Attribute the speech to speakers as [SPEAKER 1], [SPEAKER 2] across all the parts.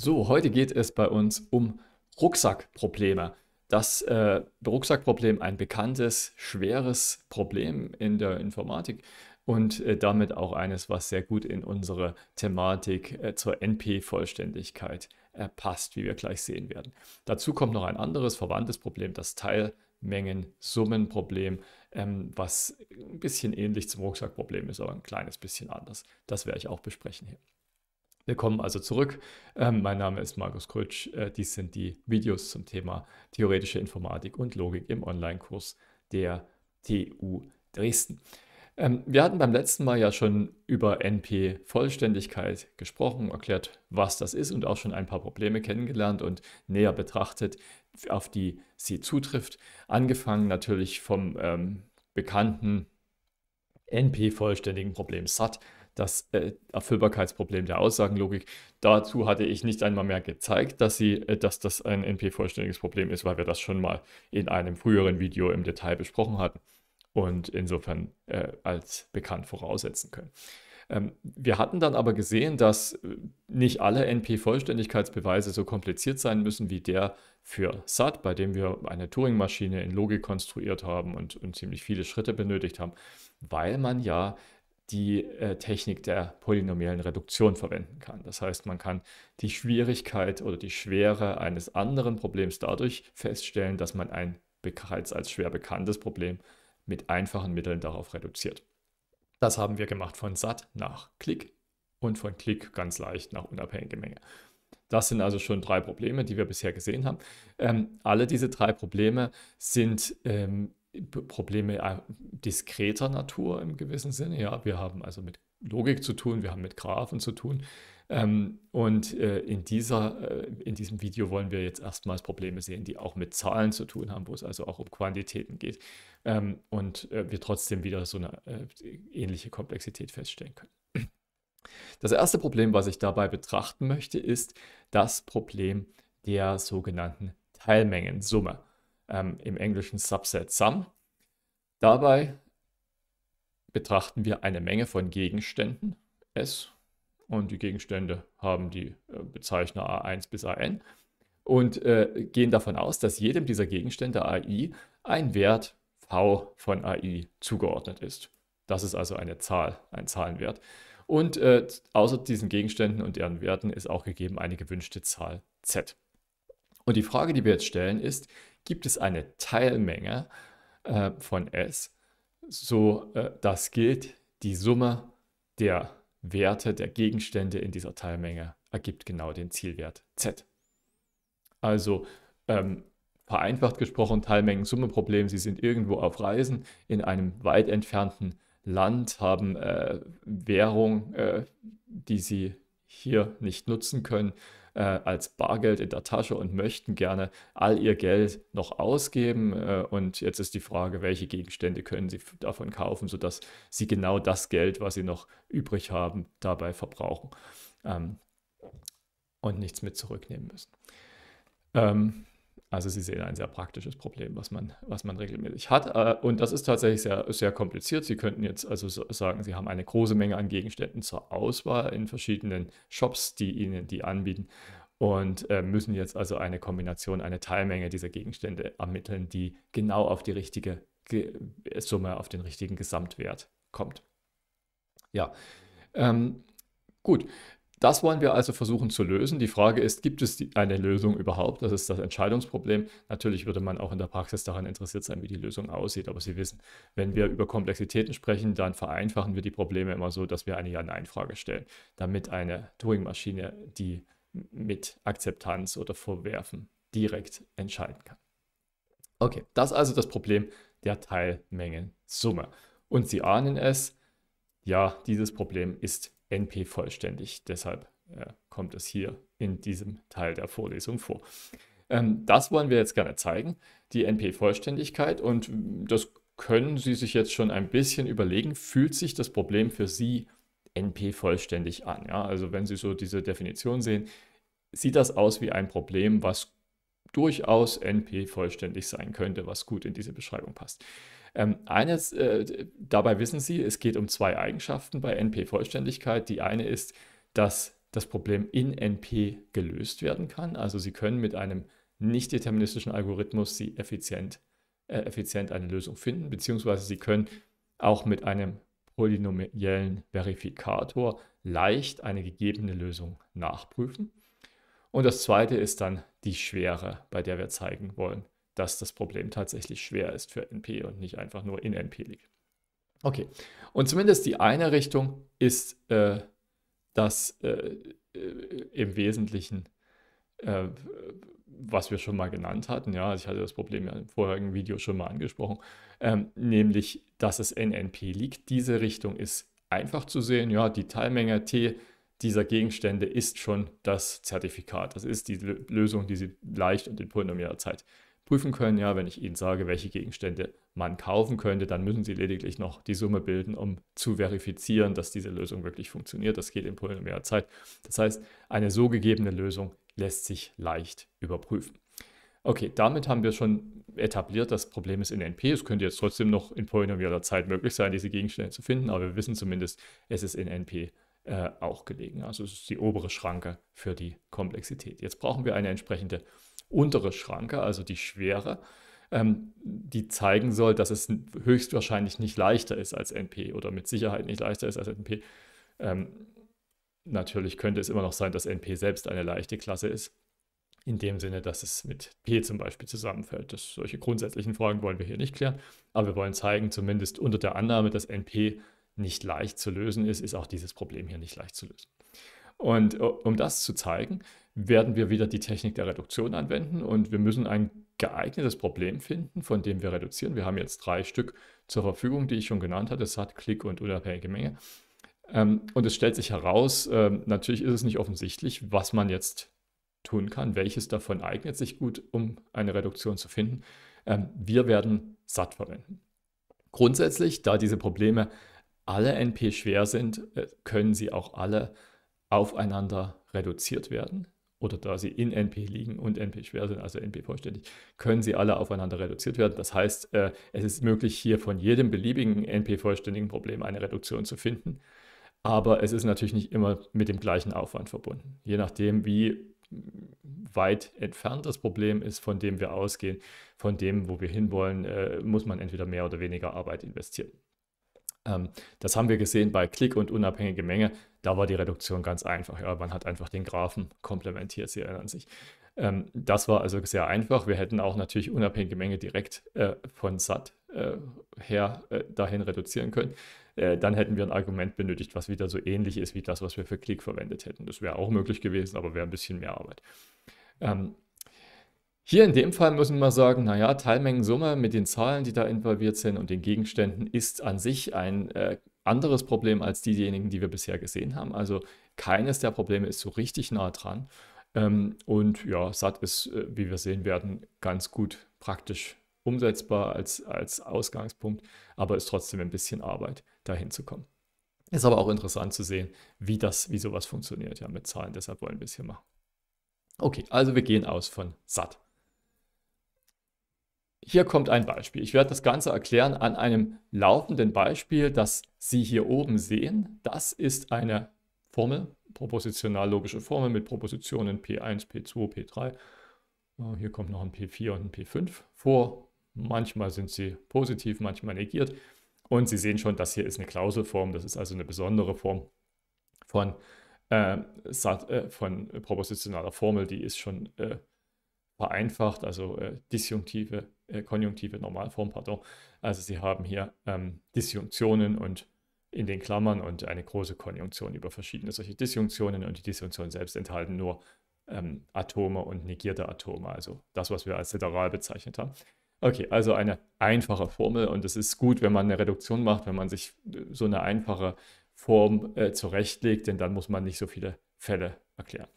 [SPEAKER 1] So, heute geht es bei uns um Rucksackprobleme. Das äh, Rucksackproblem ein bekanntes, schweres Problem in der Informatik und äh, damit auch eines, was sehr gut in unsere Thematik äh, zur NP-Vollständigkeit äh, passt, wie wir gleich sehen werden. Dazu kommt noch ein anderes verwandtes Problem, das Teilmengen-Summen-Problem, ähm, was ein bisschen ähnlich zum Rucksackproblem ist, aber ein kleines bisschen anders. Das werde ich auch besprechen hier. Willkommen also zurück. Ähm, mein Name ist Markus Krötsch. Äh, dies sind die Videos zum Thema theoretische Informatik und Logik im Online-Kurs der TU Dresden. Ähm, wir hatten beim letzten Mal ja schon über NP-Vollständigkeit gesprochen, erklärt, was das ist und auch schon ein paar Probleme kennengelernt und näher betrachtet, auf die sie zutrifft. Angefangen natürlich vom ähm, bekannten NP-vollständigen Problem SAT, das äh, Erfüllbarkeitsproblem der Aussagenlogik. Dazu hatte ich nicht einmal mehr gezeigt, dass, sie, äh, dass das ein NP-vollständiges Problem ist, weil wir das schon mal in einem früheren Video im Detail besprochen hatten und insofern äh, als bekannt voraussetzen können. Ähm, wir hatten dann aber gesehen, dass äh, nicht alle NP-Vollständigkeitsbeweise so kompliziert sein müssen wie der für SAT, bei dem wir eine Turing-Maschine in Logik konstruiert haben und, und ziemlich viele Schritte benötigt haben, weil man ja die äh, Technik der polynomialen Reduktion verwenden kann. Das heißt, man kann die Schwierigkeit oder die Schwere eines anderen Problems dadurch feststellen, dass man ein bereits als schwer bekanntes Problem mit einfachen Mitteln darauf reduziert. Das haben wir gemacht von SAT nach Klick und von Klick ganz leicht nach unabhängige Menge. Das sind also schon drei Probleme, die wir bisher gesehen haben. Ähm, alle diese drei Probleme sind ähm, Probleme äh, diskreter Natur im gewissen Sinne. Ja, wir haben also mit Logik zu tun, wir haben mit Graphen zu tun. Ähm, und äh, in, dieser, äh, in diesem Video wollen wir jetzt erstmals Probleme sehen, die auch mit Zahlen zu tun haben, wo es also auch um Quantitäten geht ähm, und äh, wir trotzdem wieder so eine äh, ähnliche Komplexität feststellen können. Das erste Problem, was ich dabei betrachten möchte, ist das Problem der sogenannten Teilmengensumme ähm, im englischen Subset Sum. Dabei betrachten wir eine Menge von Gegenständen S und die Gegenstände haben die äh, Bezeichner A1 bis AN und äh, gehen davon aus, dass jedem dieser Gegenstände AI ein Wert V von AI zugeordnet ist. Das ist also eine Zahl, ein Zahlenwert. Und äh, außer diesen Gegenständen und deren Werten ist auch gegeben eine gewünschte Zahl Z. Und die Frage, die wir jetzt stellen, ist, gibt es eine Teilmenge äh, von S, so äh, dass gilt, die Summe der Werte der Gegenstände in dieser Teilmenge ergibt genau den Zielwert Z. Also ähm, vereinfacht gesprochen, Teilmengen-Summe-Problem, Sie sind irgendwo auf Reisen in einem weit entfernten Land, haben äh, Währung, äh, die Sie hier nicht nutzen können, äh, als Bargeld in der Tasche und möchten gerne all ihr Geld noch ausgeben. Äh, und jetzt ist die Frage, welche Gegenstände können sie davon kaufen, sodass sie genau das Geld, was sie noch übrig haben, dabei verbrauchen ähm, und nichts mit zurücknehmen müssen. Ähm, also Sie sehen ein sehr praktisches Problem, was man, was man regelmäßig hat. Äh, und das ist tatsächlich sehr, sehr kompliziert. Sie könnten jetzt also sagen, Sie haben eine große Menge an Gegenständen zur Auswahl in verschiedenen Shops, die Ihnen die anbieten und äh, müssen jetzt also eine Kombination, eine Teilmenge dieser Gegenstände ermitteln, die genau auf die richtige Summe, auf den richtigen Gesamtwert kommt. Ja, ähm, gut. Das wollen wir also versuchen zu lösen. Die Frage ist, gibt es eine Lösung überhaupt? Das ist das Entscheidungsproblem. Natürlich würde man auch in der Praxis daran interessiert sein, wie die Lösung aussieht. Aber Sie wissen, wenn wir über Komplexitäten sprechen, dann vereinfachen wir die Probleme immer so, dass wir eine Ja-Nein-Frage stellen, damit eine Turing-Maschine die mit Akzeptanz oder Vorwerfen direkt entscheiden kann. Okay, das ist also das Problem der Teilmengensumme. Und Sie ahnen es, ja, dieses Problem ist NP vollständig. Deshalb äh, kommt es hier in diesem Teil der Vorlesung vor. Ähm, das wollen wir jetzt gerne zeigen, die NP-Vollständigkeit. Und das können Sie sich jetzt schon ein bisschen überlegen, fühlt sich das Problem für Sie NP vollständig an? Ja? Also wenn Sie so diese Definition sehen, sieht das aus wie ein Problem, was durchaus NP vollständig sein könnte, was gut in diese Beschreibung passt. Ähm, eines, äh, dabei wissen Sie, es geht um zwei Eigenschaften bei NP-Vollständigkeit. Die eine ist, dass das Problem in NP gelöst werden kann. Also Sie können mit einem nicht deterministischen Algorithmus Sie effizient, äh, effizient eine Lösung finden, beziehungsweise Sie können auch mit einem polynomiellen Verifikator leicht eine gegebene Lösung nachprüfen. Und das zweite ist dann die Schwere, bei der wir zeigen wollen, dass das Problem tatsächlich schwer ist für NP und nicht einfach nur in NP liegt. Okay, und zumindest die eine Richtung ist, äh, dass äh, äh, im Wesentlichen, äh, was wir schon mal genannt hatten, ja, also ich hatte das Problem ja im vorherigen Video schon mal angesprochen, ähm, nämlich, dass es in NP liegt. Diese Richtung ist einfach zu sehen, ja, die Teilmenge T dieser Gegenstände ist schon das Zertifikat. Das ist die Lösung, die Sie leicht und in polynomialer Zeit äh, prüfen können. Ja, wenn ich Ihnen sage, welche Gegenstände man kaufen könnte, dann müssen Sie lediglich noch die Summe bilden, um zu verifizieren, dass diese Lösung wirklich funktioniert. Das geht in Polen mehr Zeit. Das heißt, eine so gegebene Lösung lässt sich leicht überprüfen. Okay, damit haben wir schon etabliert, das Problem ist in NP. Es könnte jetzt trotzdem noch in polynomialer Zeit möglich sein, diese Gegenstände zu finden, aber wir wissen zumindest, es ist in NP äh, auch gelegen. Also es ist die obere Schranke für die Komplexität. Jetzt brauchen wir eine entsprechende untere Schranke, also die schwere, ähm, die zeigen soll, dass es höchstwahrscheinlich nicht leichter ist als NP oder mit Sicherheit nicht leichter ist als NP. Ähm, natürlich könnte es immer noch sein, dass NP selbst eine leichte Klasse ist. In dem Sinne, dass es mit P zum Beispiel zusammenfällt. Das, solche grundsätzlichen Fragen wollen wir hier nicht klären. Aber wir wollen zeigen, zumindest unter der Annahme, dass NP nicht leicht zu lösen ist, ist auch dieses Problem hier nicht leicht zu lösen. Und um das zu zeigen, werden wir wieder die Technik der Reduktion anwenden und wir müssen ein geeignetes Problem finden, von dem wir reduzieren. Wir haben jetzt drei Stück zur Verfügung, die ich schon genannt hatte, SAT, Klick und unabhängige Menge. Ähm, und es stellt sich heraus, ähm, natürlich ist es nicht offensichtlich, was man jetzt tun kann, welches davon eignet sich gut, um eine Reduktion zu finden. Ähm, wir werden SAT verwenden. Grundsätzlich, da diese Probleme alle NP schwer sind, äh, können sie auch alle aufeinander reduziert werden oder da sie in NP liegen und NP schwer sind, also NP vollständig, können sie alle aufeinander reduziert werden. Das heißt, äh, es ist möglich, hier von jedem beliebigen NP vollständigen Problem eine Reduktion zu finden. Aber es ist natürlich nicht immer mit dem gleichen Aufwand verbunden. Je nachdem, wie weit entfernt das Problem ist, von dem wir ausgehen, von dem, wo wir hinwollen, äh, muss man entweder mehr oder weniger Arbeit investieren. Ähm, das haben wir gesehen bei Klick und unabhängige Menge. Da war die Reduktion ganz einfach. Ja, man hat einfach den Graphen komplementiert, Sie erinnern sich. Ähm, das war also sehr einfach. Wir hätten auch natürlich unabhängige Menge direkt äh, von SAT äh, her äh, dahin reduzieren können. dann hätten wir ein Argument benötigt, was wieder so ähnlich ist wie das, was wir für Klick verwendet hätten. Das wäre auch möglich gewesen, aber wäre ein bisschen mehr Arbeit. Ähm, hier in dem Fall müssen wir sagen, naja, Teilmengensumme mit den Zahlen, die da involviert sind und den Gegenständen, ist an sich ein äh, anderes Problem als diejenigen, die wir bisher gesehen haben. Also keines der Probleme ist so richtig nah dran. Ähm, und ja, SAT ist, äh, wie wir sehen werden, ganz gut praktisch umsetzbar als, als Ausgangspunkt, aber ist trotzdem ein bisschen Arbeit, dahin zu kommen. Ist aber auch interessant zu sehen, wie das, wie sowas funktioniert ja mit Zahlen. Deshalb wollen wir es hier machen. Okay, also wir gehen aus von SAT. Hier kommt ein Beispiel. Ich werde das Ganze erklären an einem laufenden Beispiel, das Sie hier oben sehen. Das ist eine Formel, propositional-logische Formel mit Propositionen P1, P2, P3. Hier kommt noch ein P4 und ein P5 vor. Manchmal sind sie positiv, manchmal negiert. Und Sie sehen schon, das hier ist eine Klauselform. Das ist also eine besondere Form von, äh, äh von propositionaler Formel. Die ist schon äh, vereinfacht, also äh, disjunktive äh, Konjunktive Normalform, pardon. Also Sie haben hier ähm, Disjunktionen und in den Klammern und eine große Konjunktion über verschiedene solche Disjunktionen und die Disjunktionen selbst enthalten nur ähm, Atome und negierte Atome, also das, was wir als Sideral bezeichnet haben. Okay, also eine einfache Formel und es ist gut, wenn man eine Reduktion macht, wenn man sich äh, so eine einfache Form äh, zurechtlegt, denn dann muss man nicht so viele Fälle erklären.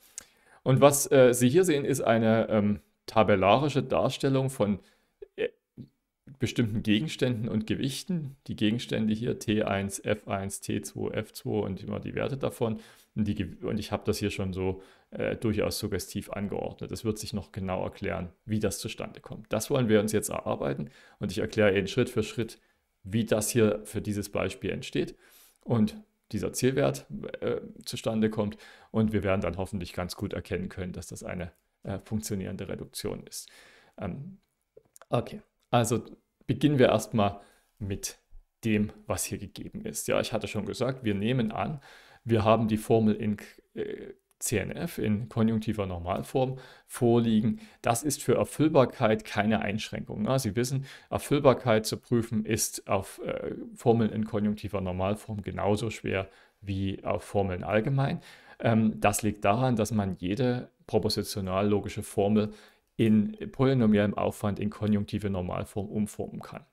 [SPEAKER 1] Und was äh, Sie hier sehen, ist eine ähm, tabellarische Darstellung von bestimmten Gegenständen und Gewichten. Die Gegenstände hier T1, F1, T2, F2 und immer die Werte davon. Und, die, und ich habe das hier schon so äh, durchaus suggestiv angeordnet. Es wird sich noch genau erklären, wie das zustande kommt. Das wollen wir uns jetzt erarbeiten und ich erkläre Ihnen Schritt für Schritt, wie das hier für dieses Beispiel entsteht und dieser Zielwert äh, zustande kommt. Und wir werden dann hoffentlich ganz gut erkennen können, dass das eine äh, funktionierende Reduktion ist. Ähm, okay. Also beginnen wir erstmal mit dem, was hier gegeben ist. Ja, ich hatte schon gesagt, wir nehmen an, wir haben die Formel in äh, CNF in konjunktiver Normalform vorliegen. Das ist für Erfüllbarkeit keine Einschränkung. Ja, Sie wissen, Erfüllbarkeit zu prüfen ist auf äh, Formeln in konjunktiver Normalform genauso schwer wie auf Formeln allgemein. Ähm, das liegt daran, dass man jede propositional logische Formel in polynomiellem Aufwand in konjunktive Normalform umformen kann.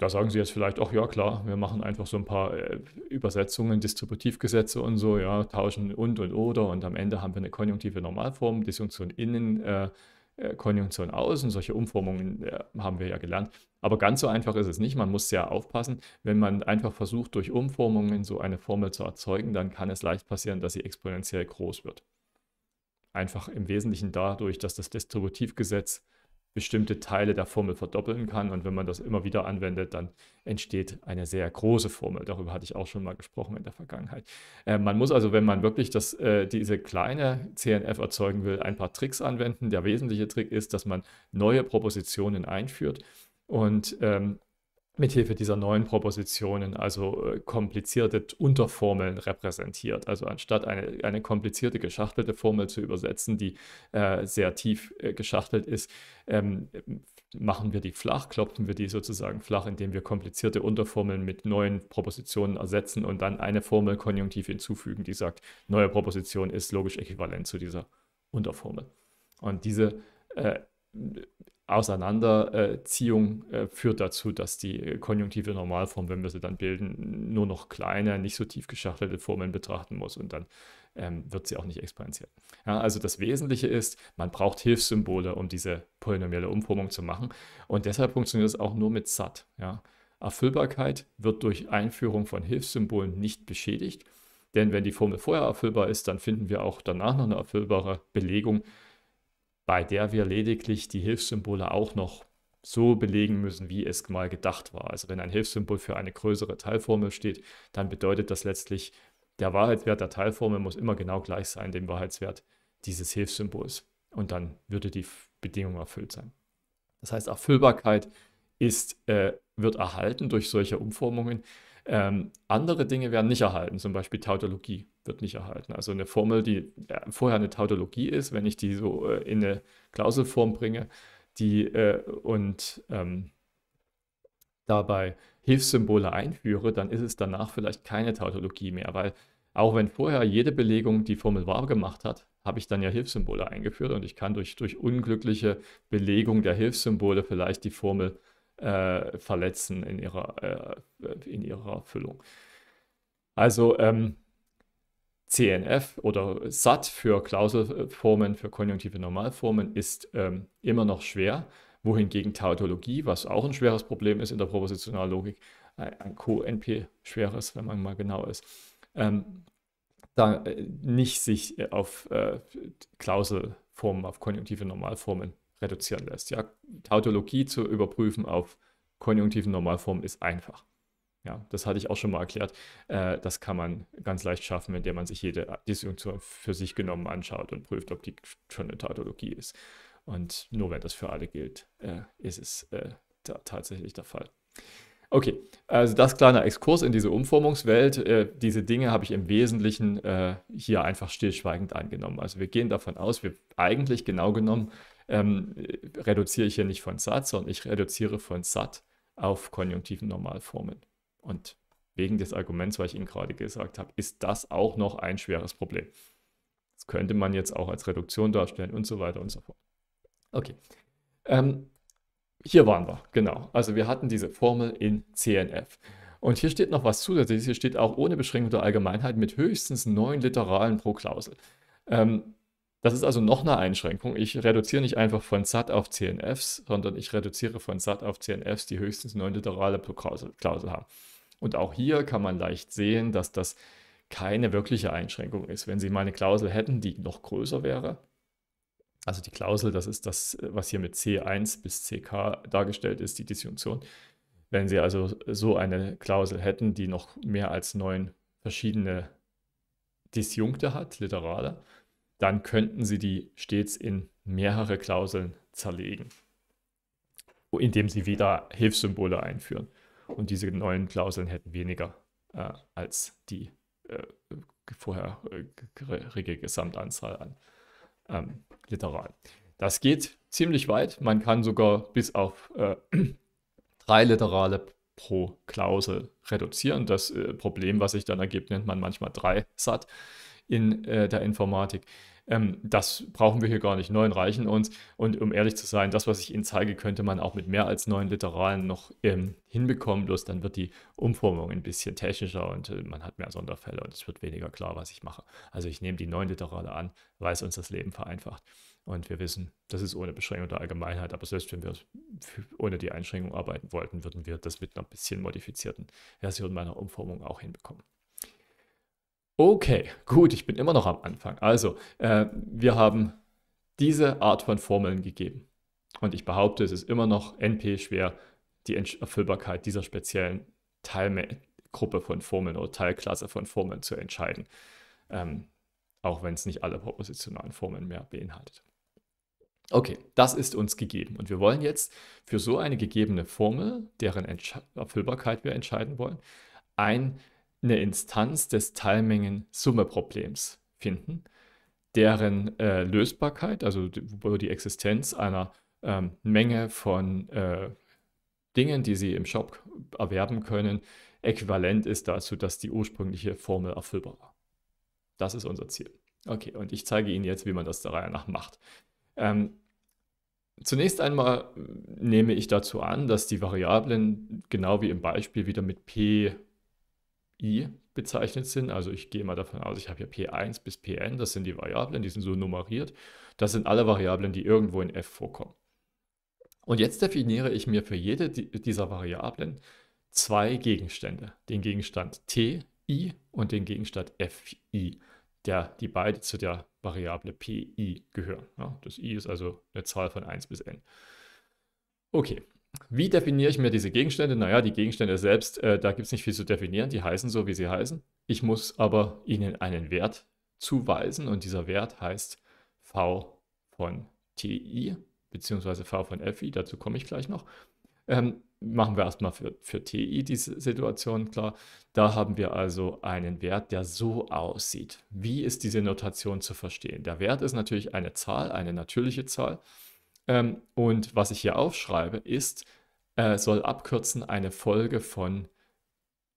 [SPEAKER 1] Da sagen Sie jetzt vielleicht, ach ja, klar, wir machen einfach so ein paar äh, Übersetzungen, Distributivgesetze und so, ja, tauschen und und oder und am Ende haben wir eine konjunktive Normalform, Disjunktion innen, äh, äh, Konjunktion außen. Solche Umformungen äh, haben wir ja gelernt. Aber ganz so einfach ist es nicht. Man muss sehr aufpassen. Wenn man einfach versucht, durch Umformungen so eine Formel zu erzeugen, dann kann es leicht passieren, dass sie exponentiell groß wird. Einfach im Wesentlichen dadurch, dass das Distributivgesetz bestimmte Teile der Formel verdoppeln kann. Und wenn man das immer wieder anwendet, dann entsteht eine sehr große Formel. Darüber hatte ich auch schon mal gesprochen in der Vergangenheit. Äh, man muss also, wenn man wirklich das, äh, diese kleine CNF erzeugen will, ein paar Tricks anwenden. Der wesentliche Trick ist, dass man neue Propositionen einführt und ähm, mithilfe dieser neuen Propositionen also äh, komplizierte Unterformeln repräsentiert. Also anstatt eine, eine komplizierte geschachtelte Formel zu übersetzen, die äh, sehr tief äh, geschachtelt ist, ähm, machen wir die flach, klopfen wir die sozusagen flach, indem wir komplizierte Unterformeln mit neuen Propositionen ersetzen und dann eine Formel konjunktiv hinzufügen, die sagt, neue Proposition ist logisch äquivalent zu dieser Unterformel. Und diese äh, Auseinanderziehung äh, führt dazu, dass die konjunktive Normalform, wenn wir sie dann bilden, nur noch kleine, nicht so tief geschachtelte Formen betrachten muss und dann ähm, wird sie auch nicht exponentiell. Ja, also das Wesentliche ist, man braucht Hilfssymbole, um diese polynomielle Umformung zu machen und deshalb funktioniert es auch nur mit SAT. Ja. Erfüllbarkeit wird durch Einführung von Hilfssymbolen nicht beschädigt, denn wenn die Formel vorher erfüllbar ist, dann finden wir auch danach noch eine erfüllbare Belegung bei der wir lediglich die Hilfssymbole auch noch so belegen müssen, wie es mal gedacht war. Also wenn ein Hilfssymbol für eine größere Teilformel steht, dann bedeutet das letztlich, der Wahrheitswert der Teilformel muss immer genau gleich sein dem Wahrheitswert dieses Hilfssymbols. Und dann würde die Bedingung erfüllt sein. Das heißt, Erfüllbarkeit ist, äh, wird erhalten durch solche Umformungen. Ähm, andere Dinge werden nicht erhalten, zum Beispiel Tautologie wird nicht erhalten. Also eine Formel, die äh, vorher eine Tautologie ist, wenn ich die so äh, in eine Klauselform bringe, die äh, und ähm, dabei Hilfssymbole einführe, dann ist es danach vielleicht keine Tautologie mehr, weil auch wenn vorher jede Belegung die Formel wahr gemacht hat, habe ich dann ja Hilfssymbole eingeführt und ich kann durch, durch unglückliche Belegung der Hilfssymbole vielleicht die Formel äh, verletzen in ihrer, äh, in ihrer Füllung. Also ähm, CNF oder SAT für Klauselformen, für konjunktive Normalformen ist ähm, immer noch schwer, wohingegen Tautologie, was auch ein schweres Problem ist in der Propositionallogik, äh, ein Co-NP schweres, wenn man mal genau ist, ähm, da äh, nicht sich äh, auf äh, Klauselformen, auf konjunktive Normalformen reduzieren lässt. Ja, Tautologie zu überprüfen auf konjunktiven Normalformen ist einfach. Ja, das hatte ich auch schon mal erklärt. Äh, das kann man ganz leicht schaffen, indem man sich jede Disjunktion für sich genommen anschaut und prüft, ob die schon eine Tautologie ist. Und nur wenn das für alle gilt, äh, ist es äh, tatsächlich der Fall. Okay, also das kleiner Exkurs in diese Umformungswelt. Äh, diese Dinge habe ich im Wesentlichen äh, hier einfach stillschweigend angenommen. Also wir gehen davon aus, wir eigentlich genau genommen ähm, reduziere ich hier nicht von Sat, sondern ich reduziere von Sat auf Konjunktiven Normalformen. Und wegen des Arguments, was ich Ihnen gerade gesagt habe, ist das auch noch ein schweres Problem. Das könnte man jetzt auch als Reduktion darstellen und so weiter und so fort. Okay. Ähm, hier waren wir, genau. Also wir hatten diese Formel in CNF. Und hier steht noch was zusätzliches. Hier steht auch ohne Beschränkung der Allgemeinheit mit höchstens neun Literalen pro Klausel. Ähm, das ist also noch eine Einschränkung. Ich reduziere nicht einfach von SAT auf CNFs, sondern ich reduziere von SAT auf CNFs, die höchstens neunliterale Klausel haben. Und auch hier kann man leicht sehen, dass das keine wirkliche Einschränkung ist. Wenn Sie mal eine Klausel hätten, die noch größer wäre, also die Klausel, das ist das, was hier mit C1 bis CK dargestellt ist, die Disjunktion. Wenn Sie also so eine Klausel hätten, die noch mehr als neun verschiedene Disjunkte hat, Literale, dann könnten Sie die stets in mehrere Klauseln zerlegen, indem Sie wieder Hilfssymbole einführen. Und diese neuen Klauseln hätten weniger äh, als die äh, vorherige äh, Gesamtanzahl an ähm, Literalen. Das geht ziemlich weit. Man kann sogar bis auf äh, drei Literale pro Klausel reduzieren. Das äh, Problem, was sich dann ergibt, nennt man manchmal drei SAT in äh, der Informatik. Ähm, das brauchen wir hier gar nicht. Neun reichen uns. Und um ehrlich zu sein, das, was ich Ihnen zeige, könnte man auch mit mehr als neun Literalen noch ähm, hinbekommen. Bloß dann wird die Umformung ein bisschen technischer und äh, man hat mehr Sonderfälle und es wird weniger klar, was ich mache. Also ich nehme die neun Literale an, weil es uns das Leben vereinfacht. Und wir wissen, das ist ohne Beschränkung der Allgemeinheit. Aber selbst wenn wir ohne die Einschränkung arbeiten wollten, würden wir das mit einer bisschen modifizierten Version meiner Umformung auch hinbekommen. Okay, gut, ich bin immer noch am Anfang. Also, äh, wir haben diese Art von Formeln gegeben. Und ich behaupte, es ist immer noch NP schwer, die Erfüllbarkeit dieser speziellen Teilgruppe von Formeln oder Teilklasse von Formeln zu entscheiden. Ähm, auch wenn es nicht alle propositionalen Formeln mehr beinhaltet. Okay, das ist uns gegeben. Und wir wollen jetzt für so eine gegebene Formel, deren Entsch Erfüllbarkeit wir entscheiden wollen, ein eine Instanz des Teilmengen-Summe-Problems finden, deren äh, Lösbarkeit, also die, die Existenz einer ähm, Menge von äh, Dingen, die Sie im Shop erwerben können, äquivalent ist dazu, dass die ursprüngliche Formel erfüllbar war. Das ist unser Ziel. Okay, und ich zeige Ihnen jetzt, wie man das der Reihe nach macht. Ähm, zunächst einmal nehme ich dazu an, dass die Variablen genau wie im Beispiel wieder mit p i bezeichnet sind. Also ich gehe mal davon aus, ich habe hier p1 bis pn, das sind die Variablen, die sind so nummeriert. Das sind alle Variablen, die irgendwo in f vorkommen. Und jetzt definiere ich mir für jede dieser Variablen zwei Gegenstände. Den Gegenstand t, i und den Gegenstand f, i, der, die beide zu der Variable pi gehören. Ja, das i ist also eine Zahl von 1 bis n. Okay, wie definiere ich mir diese Gegenstände? Naja, die Gegenstände selbst, äh, da gibt es nicht viel zu definieren, die heißen so, wie sie heißen. Ich muss aber ihnen einen Wert zuweisen und dieser Wert heißt V von TI bzw. V von FI, dazu komme ich gleich noch. Ähm, machen wir erstmal für, für TI diese Situation klar. Da haben wir also einen Wert, der so aussieht. Wie ist diese Notation zu verstehen? Der Wert ist natürlich eine Zahl, eine natürliche Zahl. Ähm, und was ich hier aufschreibe, ist, äh, soll abkürzen eine Folge von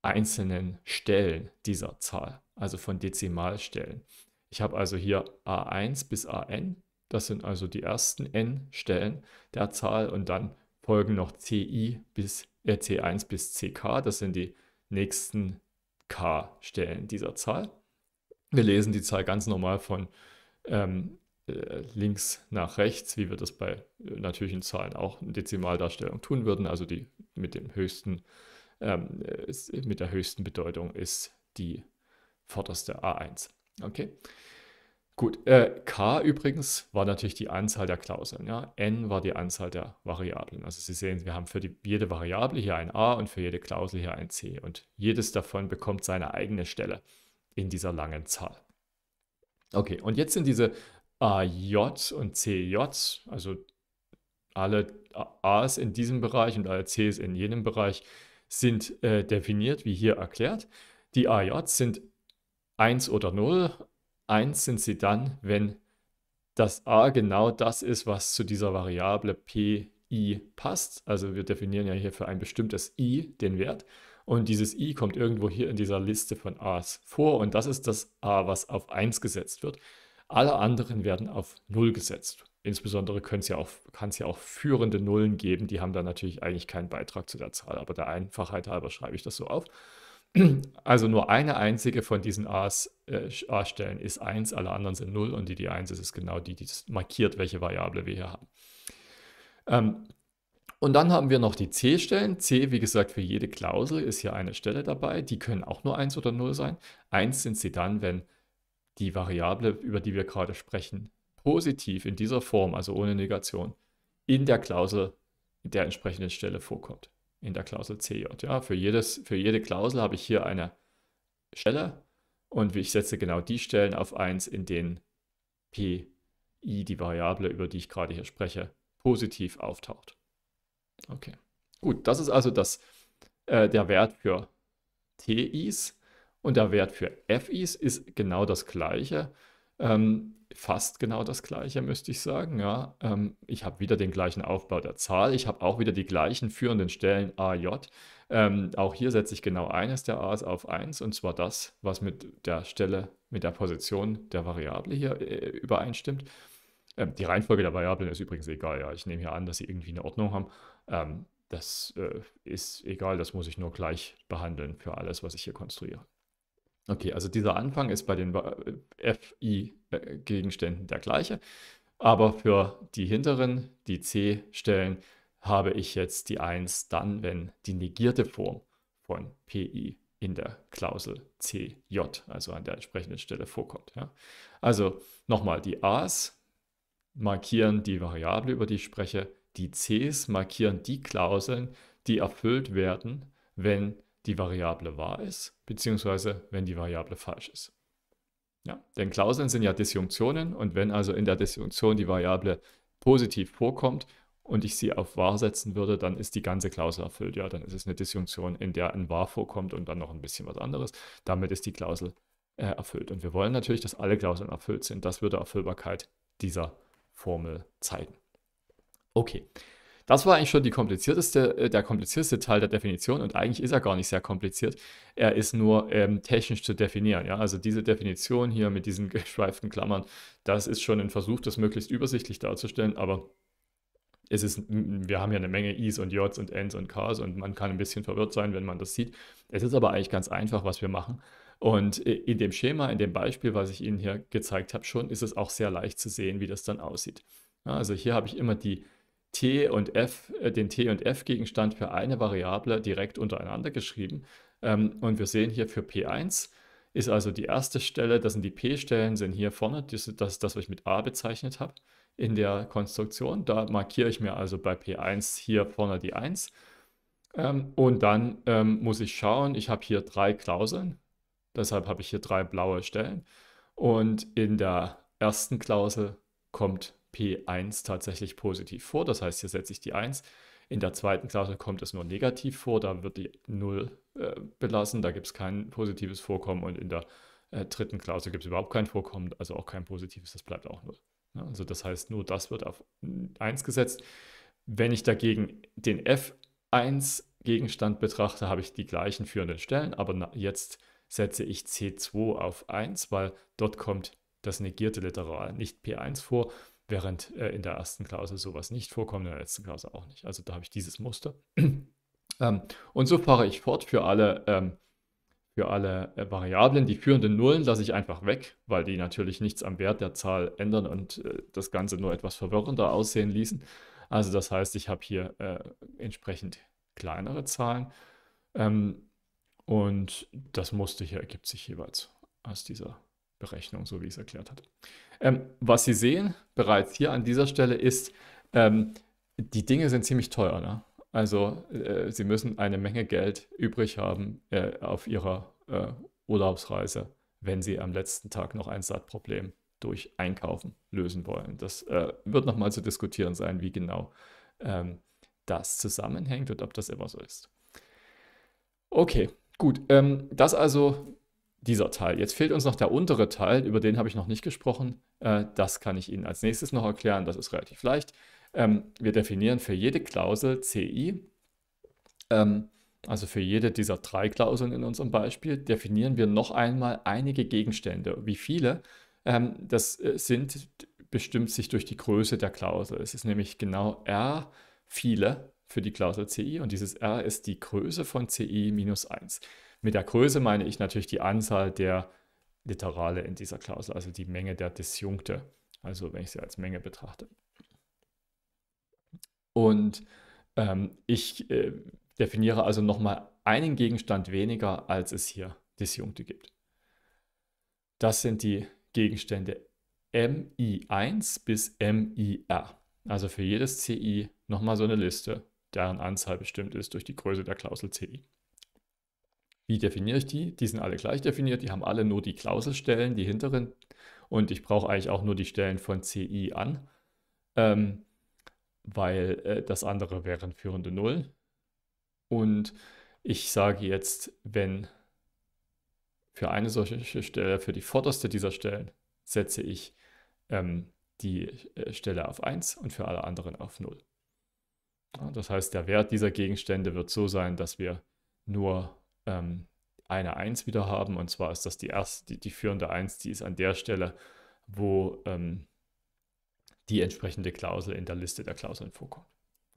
[SPEAKER 1] einzelnen Stellen dieser Zahl, also von Dezimalstellen. Ich habe also hier a1 bis an, das sind also die ersten n Stellen der Zahl und dann folgen noch ci bis äh, c1 bis ck, das sind die nächsten k Stellen dieser Zahl. Wir lesen die Zahl ganz normal von ähm, äh, links nach rechts, wie wir das bei äh, natürlichen Zahlen auch in Dezimaldarstellung tun würden. Also die mit dem höchsten, ähm, mit der höchsten Bedeutung ist die vorderste A1. Okay. Gut, äh, K übrigens war natürlich die Anzahl der Klauseln. Ja? N war die Anzahl der Variablen. Also Sie sehen, wir haben für die, jede Variable hier ein A und für jede Klausel hier ein C. Und jedes davon bekommt seine eigene Stelle in dieser langen Zahl. Okay, und jetzt sind diese AJ und CJ, also alle A's in diesem Bereich und alle C's in jenem Bereich sind äh, definiert, wie hier erklärt. Die AJ sind 1 oder 0. 1 sind sie dann, wenn das A genau das ist, was zu dieser Variable PI passt. Also wir definieren ja hier für ein bestimmtes i den Wert. Und dieses i kommt irgendwo hier in dieser Liste von a's vor. Und das ist das a, was auf 1 gesetzt wird. Alle anderen werden auf Null gesetzt. Insbesondere kann es ja, ja auch führende Nullen geben, die haben dann natürlich eigentlich keinen Beitrag zu der Zahl, aber der Einfachheit halber schreibe ich das so auf. Also nur eine einzige von diesen A's, äh, A-Stellen ist 1, alle anderen sind 0 und die, die 1 ist, ist genau die, die markiert, welche Variable wir hier haben. Ähm, und dann haben wir noch die C-Stellen. C, wie gesagt, für jede Klausel ist hier eine Stelle dabei. Die können auch nur 1 oder 0 sein. 1 sind sie dann, wenn die Variable, über die wir gerade sprechen, positiv in dieser Form, also ohne Negation, in der Klausel der entsprechenden Stelle vorkommt. In der Klausel CJ. Ja, für, jedes, für jede Klausel habe ich hier eine Stelle und ich setze genau die Stellen auf 1, in denen pi, die Variable, über die ich gerade hier spreche, positiv auftaucht. Okay,
[SPEAKER 2] gut, das ist also
[SPEAKER 1] das, äh, der Wert für TIs. Und der Wert für FIs ist genau das gleiche. Ähm, fast genau das gleiche, müsste ich sagen. Ja. Ähm, ich habe wieder den gleichen Aufbau der Zahl. Ich habe auch wieder die gleichen führenden Stellen AJ. Ähm, auch hier setze ich genau eines der A's auf 1 und zwar das, was mit der Stelle, mit der Position der Variable hier äh, übereinstimmt. Ähm, die Reihenfolge der Variablen ist übrigens egal. Ja. Ich nehme hier an, dass sie irgendwie eine Ordnung haben. Ähm, das äh, ist egal, das muss ich nur gleich behandeln für alles, was ich hier konstruiere. Okay, also dieser Anfang ist bei den äh, FI-Gegenständen äh, der gleiche, aber für die hinteren, die C-Stellen, habe ich jetzt die 1 dann, wenn die negierte Form von PI in der Klausel CJ, also an der entsprechenden Stelle vorkommt. Ja. Also nochmal, die A's markieren die Variable, über die ich spreche, die Cs markieren die Klauseln, die erfüllt werden, wenn die Variable wahr ist, beziehungsweise wenn die Variable falsch ist. Ja, denn Klauseln sind ja Disjunktionen und wenn also in der Disjunktion die Variable positiv vorkommt und ich sie auf wahr setzen würde, dann ist die ganze Klausel erfüllt. Ja, dann ist es eine Disjunktion, in der ein wahr vorkommt und dann noch ein bisschen was anderes. Damit ist die Klausel äh, erfüllt. Und wir wollen natürlich, dass alle Klauseln erfüllt sind. Das würde Erfüllbarkeit dieser Formel zeigen. Okay, das war eigentlich schon die komplizierteste, äh, der komplizierteste Teil der Definition und eigentlich ist er gar nicht sehr kompliziert. Er ist nur ähm, technisch zu definieren. Ja? Also diese Definition hier mit diesen geschweiften Klammern, das ist schon ein Versuch, das möglichst übersichtlich darzustellen, aber es ist, wir haben ja eine Menge Is und Js und Ns und Ks und man kann ein bisschen verwirrt sein, wenn man das sieht. Es ist aber eigentlich ganz einfach, was wir machen. Und äh, in dem Schema, in dem Beispiel, was ich Ihnen hier gezeigt habe, schon ist es auch sehr leicht zu sehen, wie das dann aussieht. Also hier habe ich immer die T und F, äh, den T und F-Gegenstand für eine Variable direkt untereinander geschrieben. Ähm, und wir sehen hier für P1 ist also die erste Stelle, das sind die P-Stellen, sind hier vorne, das ist das, was ich mit A bezeichnet habe in der Konstruktion. Da markiere ich mir also bei P1 hier vorne die 1. Ähm, und dann ähm, muss ich schauen, ich habe hier drei Klauseln, deshalb habe ich hier drei blaue Stellen. Und in der ersten Klausel kommt P1 tatsächlich positiv vor. Das heißt, hier setze ich die 1. In der zweiten Klasse kommt es nur negativ vor, da wird die 0 äh, belassen, da gibt es kein positives Vorkommen und in der äh, dritten Klasse gibt es überhaupt kein Vorkommen, also auch kein positives, das bleibt auch 0. Ja, also das heißt, nur das wird auf 1 gesetzt. Wenn ich dagegen den F1 Gegenstand betrachte, habe ich die gleichen führenden Stellen, aber na, jetzt setze ich C2 auf 1, weil dort kommt das negierte Literal, nicht P1 vor während äh, in der ersten Klausel sowas nicht vorkommt, in der letzten Klausel auch nicht. Also da habe ich dieses Muster. ähm, und so fahre ich fort für alle, ähm, für alle äh, Variablen. Die führenden Nullen lasse ich einfach weg, weil die natürlich nichts am Wert der Zahl ändern und äh, das Ganze nur etwas verwirrender aussehen ließen. Also das heißt, ich habe hier äh, entsprechend kleinere Zahlen. Ähm, und das Muster hier ergibt sich jeweils aus dieser Berechnung, so wie ich es erklärt habe. Ähm, was Sie sehen bereits hier an dieser Stelle ist, ähm, die Dinge sind ziemlich teuer. Ne? Also äh, Sie müssen eine Menge Geld übrig haben äh, auf Ihrer äh, Urlaubsreise, wenn Sie am letzten Tag noch ein Sattproblem durch Einkaufen lösen wollen. Das äh, wird nochmal zu diskutieren sein, wie genau ähm, das zusammenhängt und ob das immer so ist. Okay, gut. Ähm, das also dieser Teil. Jetzt fehlt uns noch der untere Teil, über den habe ich noch nicht gesprochen. Äh, das kann ich Ihnen als nächstes noch erklären, das ist relativ leicht. Ähm, wir definieren für jede Klausel CI, ähm, also für jede dieser drei Klauseln in unserem Beispiel, definieren wir noch einmal einige Gegenstände. Wie viele? Ähm, das äh, sind bestimmt sich durch die Größe der Klausel. Es ist nämlich genau R viele für die Klausel CI und dieses R ist die Größe von CI minus 1. Mit der Größe meine ich natürlich die Anzahl der Literale in dieser Klausel, also die Menge der Disjunkte, also wenn ich sie als Menge betrachte. Und ähm, ich äh, definiere also nochmal einen Gegenstand weniger, als es hier Disjunkte gibt. Das sind die Gegenstände MI1 bis MIR. Also für jedes CI nochmal so eine Liste, deren Anzahl bestimmt ist durch die Größe der Klausel CI. Wie definiere ich die? Die sind alle gleich definiert, die haben alle nur die Klauselstellen, die hinteren. Und ich brauche eigentlich auch nur die Stellen von CI an, ähm, weil äh, das andere wären führende Null. Und ich sage jetzt, wenn für eine solche Stelle, für die vorderste dieser Stellen, setze ich ähm, die äh, Stelle auf 1 und für alle anderen auf 0. Das heißt, der Wert dieser Gegenstände wird so sein, dass wir nur ähm, eine 1 wieder haben. Und zwar ist das die erste, die, die führende 1, die ist an der Stelle, wo ähm, die entsprechende Klausel in der Liste der Klauseln vorkommt.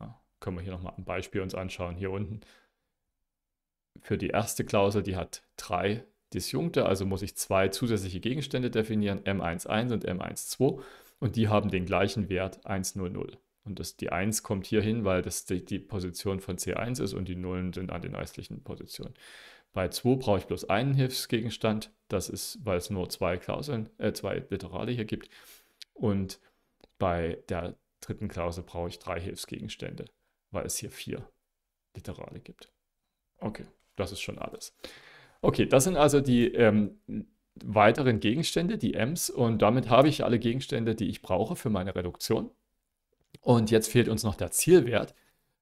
[SPEAKER 1] Ja, können wir hier nochmal ein Beispiel uns anschauen. Hier unten für die erste Klausel, die hat drei Disjunkte, also muss ich zwei zusätzliche Gegenstände definieren, M11 und M12 und die haben den gleichen Wert 100. Und das, die 1 kommt hier hin, weil das die, die, Position von C1 ist und die Nullen sind an den restlichen Positionen. Bei 2 brauche ich bloß einen Hilfsgegenstand. Das ist, weil es nur zwei Klauseln, äh, zwei Literale hier gibt. Und bei der dritten Klausel brauche ich drei Hilfsgegenstände, weil es hier vier Literale gibt. Okay, das ist schon alles. Okay, das sind also die ähm, weiteren Gegenstände, die Ms. Und damit habe ich alle Gegenstände, die ich brauche für meine Reduktion. Und jetzt fehlt uns noch der Zielwert.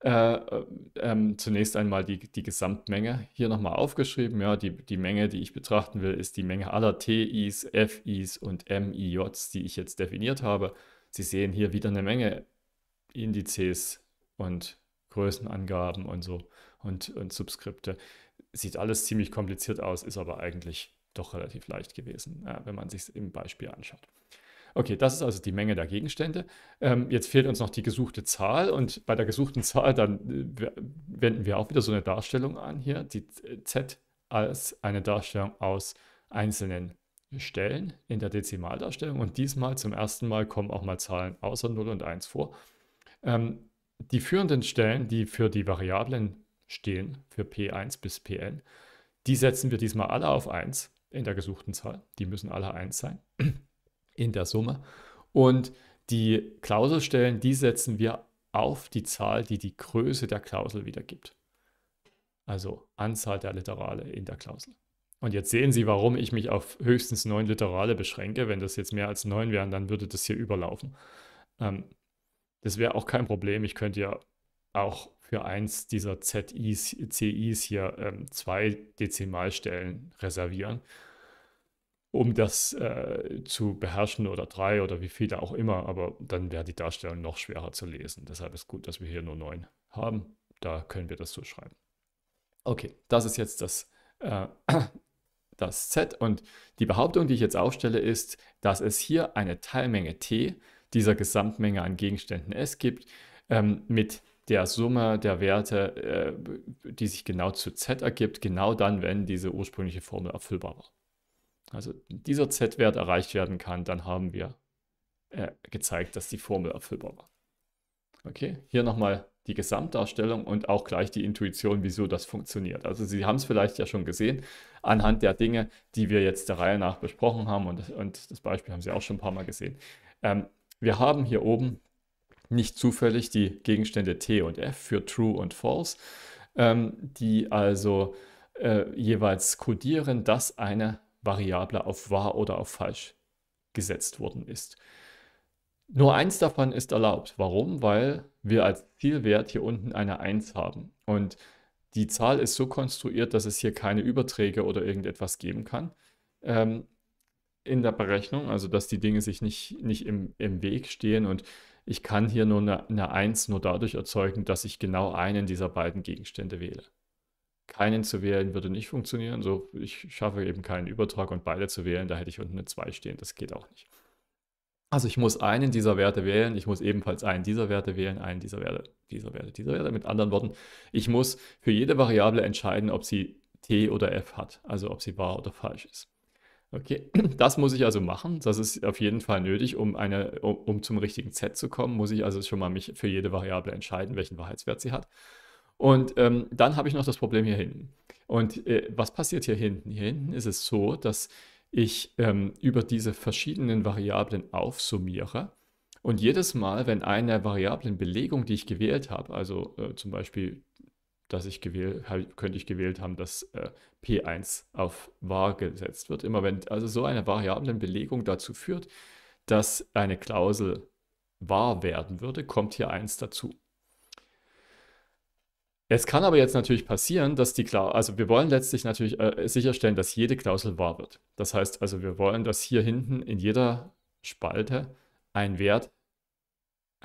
[SPEAKER 1] Äh, äh, ähm, zunächst einmal die, die Gesamtmenge. Hier nochmal aufgeschrieben. Ja, die, die Menge, die ich betrachten will, ist die Menge aller TIs, FIs und MIJs, die ich jetzt definiert habe. Sie sehen hier wieder eine Menge Indizes und Größenangaben und so und, und Subskripte. Sieht alles ziemlich kompliziert aus, ist aber eigentlich doch relativ leicht gewesen, äh, wenn man sich es im Beispiel anschaut. Okay, das ist also die Menge der Gegenstände. Ähm, jetzt fehlt uns noch die gesuchte Zahl und bei der gesuchten Zahl, dann äh, wenden wir auch wieder so eine Darstellung an hier, die Z als eine Darstellung aus einzelnen Stellen in der Dezimaldarstellung und diesmal zum ersten Mal kommen auch mal Zahlen außer 0 und 1 vor. Ähm, die führenden Stellen, die für die Variablen stehen, für P1 bis Pn, die setzen wir diesmal alle auf 1 in der gesuchten Zahl. Die müssen alle 1 sein in der Summe. Und die Klauselstellen, die setzen wir auf die Zahl, die die Größe der Klausel wiedergibt. Also Anzahl der Literale in der Klausel. Und jetzt sehen Sie, warum ich mich auf höchstens neun Literale beschränke. Wenn das jetzt mehr als neun wären, dann würde das hier überlaufen. Ähm, das wäre auch kein Problem. Ich könnte ja auch für eins dieser ZIs, CIs hier ähm, zwei Dezimalstellen reservieren um das äh, zu beherrschen oder drei oder wie viele auch immer, aber dann wäre die Darstellung noch schwerer zu lesen. Deshalb ist gut, dass wir hier nur neun haben. Da können wir das so schreiben. Okay, das ist jetzt das, äh, das Z und die Behauptung, die ich jetzt aufstelle, ist, dass es hier eine Teilmenge T dieser Gesamtmenge an Gegenständen S gibt ähm, mit der Summe der Werte, äh, die sich genau zu Z ergibt, genau dann, wenn diese ursprüngliche Formel erfüllbar war also dieser Z-Wert erreicht werden kann, dann haben wir äh, gezeigt, dass die Formel erfüllbar war. Okay, hier nochmal die Gesamtdarstellung und auch gleich die Intuition, wieso das funktioniert. Also Sie haben es vielleicht ja schon gesehen, anhand der Dinge, die wir jetzt der Reihe nach besprochen haben und, und das Beispiel haben Sie auch schon ein paar Mal gesehen. Ähm, wir haben hier oben nicht zufällig die Gegenstände T und F für True und False, ähm, die also äh, jeweils kodieren, dass eine Variable auf wahr oder auf falsch gesetzt worden ist. Nur eins davon ist erlaubt. Warum? Weil wir als Zielwert hier unten eine 1 haben. Und die Zahl ist so konstruiert, dass es hier keine Überträge oder irgendetwas geben kann ähm, in der Berechnung, also dass die Dinge sich nicht, nicht im, im Weg stehen und ich kann hier nur eine, eine 1 nur dadurch erzeugen, dass ich genau einen dieser beiden Gegenstände wähle keinen zu wählen würde nicht funktionieren. So, ich schaffe eben keinen Übertrag und beide zu wählen, da hätte ich unten eine 2 stehen. Das geht auch nicht. Also ich muss einen dieser Werte wählen, ich muss ebenfalls einen dieser Werte wählen, einen dieser Werte, dieser Werte, dieser Werte. Mit anderen Worten, ich muss für jede Variable entscheiden, ob sie T oder F hat, also ob sie wahr oder falsch ist. Okay, das muss ich also machen. Das ist auf jeden Fall nötig, um, eine, um, um zum richtigen Z zu kommen, muss ich also schon mal mich für jede Variable entscheiden, welchen Wahrheitswert sie hat. Und ähm, dann habe ich noch das Problem hier hinten. Und äh, was passiert hier hinten? Hier hinten ist es so, dass ich ähm, über diese verschiedenen Variablen aufsummiere. Und jedes Mal, wenn eine Variablenbelegung, die ich gewählt habe, also äh, zum Beispiel, dass ich gewählt, könnte ich gewählt haben, dass äh, P1 auf wahr gesetzt wird, immer wenn also so eine Variablenbelegung dazu führt, dass eine Klausel wahr werden würde, kommt hier 1 dazu. Es kann aber jetzt natürlich passieren, dass die Klausel, also wir wollen letztlich natürlich äh, sicherstellen, dass jede Klausel wahr wird. Das heißt also, wir wollen, dass hier hinten in jeder Spalte ein Wert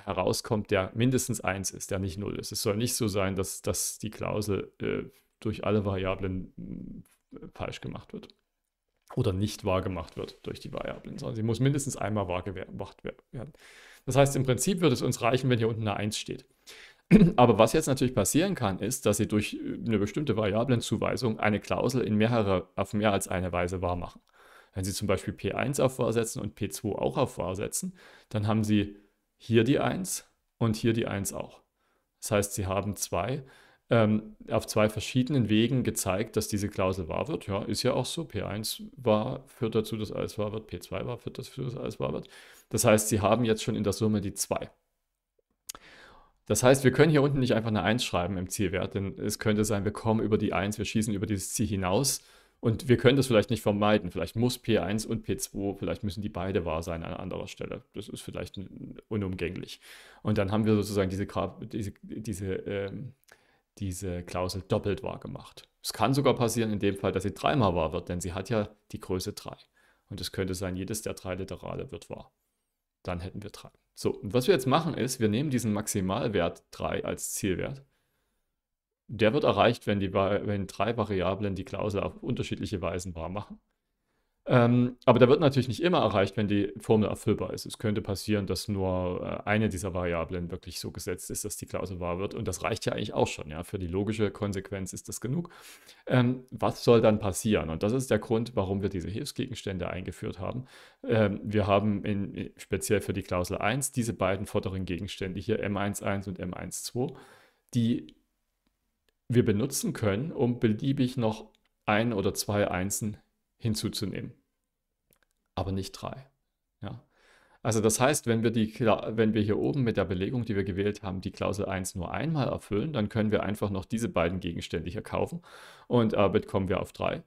[SPEAKER 1] herauskommt, der mindestens 1 ist, der nicht 0 ist. Es soll nicht so sein, dass, dass die Klausel äh, durch alle Variablen äh, falsch gemacht wird oder nicht wahr gemacht wird durch die Variablen, sondern sie muss mindestens einmal wahr gemacht werden. Das heißt, im Prinzip würde es uns reichen, wenn hier unten eine 1 steht. Aber was jetzt natürlich passieren kann, ist, dass sie durch äh, eine bestimmte Variablenzuweisung eine Klausel in mehrere, auf mehr als eine Weise wahr machen. Wenn Sie zum Beispiel P1 auf wahr setzen und P2 auch auf wahr setzen, dann haben Sie hier die 1 und hier die 1 auch. Das heißt, Sie haben zwei, ähm, auf zwei verschiedenen Wegen gezeigt, dass diese Klausel wahr wird. Ja, ist ja auch so. P1 war, führt dazu, dass alles wahr wird. P2 war, führt dazu, dass alles wahr wird. Das heißt, Sie haben jetzt schon in der Summe die 2. Das heißt, wir können hier unten nicht einfach eine 1 schreiben im Zielwert, denn es könnte sein, wir kommen über die 1, wir schießen über dieses Ziel hinaus und wir können das vielleicht nicht vermeiden. Vielleicht muss P1 und P2, vielleicht müssen die beide wahr sein an anderer Stelle. Das ist vielleicht unumgänglich. Und dann haben wir sozusagen diese, diese, diese, ähm, diese Klausel doppelt wahr gemacht. Es kann sogar passieren in dem Fall, dass sie dreimal wahr wird, denn sie hat ja die Größe 3. Und es könnte sein, jedes der drei Literale wird wahr. Dann hätten wir 3. So, und was wir jetzt machen ist, wir nehmen diesen Maximalwert 3 als Zielwert. Der wird erreicht, wenn, die, wenn drei Variablen die Klausel auf unterschiedliche Weisen wahr machen. Ähm, aber der wird natürlich nicht immer erreicht, wenn die Formel erfüllbar ist. Es könnte passieren, dass nur äh, eine dieser Variablen wirklich so gesetzt ist, dass die Klausel wahr wird. Und das reicht ja eigentlich auch schon. Ja? Für die logische Konsequenz ist das genug. Ähm, was soll dann passieren? Und das ist der Grund, warum wir diese Hilfsgegenstände eingeführt haben. Ähm, wir haben in, äh, speziell für die Klausel 1 diese beiden vorderen Gegenstände hier, M11 und M12, die wir benutzen können, um beliebig noch ein oder zwei Einsen hinzuzunehmen, aber nicht drei. Ja? Also das heißt, wenn wir, die, wenn wir hier oben mit der Belegung, die wir gewählt haben, die Klausel 1 nur einmal erfüllen, dann können wir einfach noch diese beiden Gegenstände hier kaufen und äh, damit kommen wir auf 3.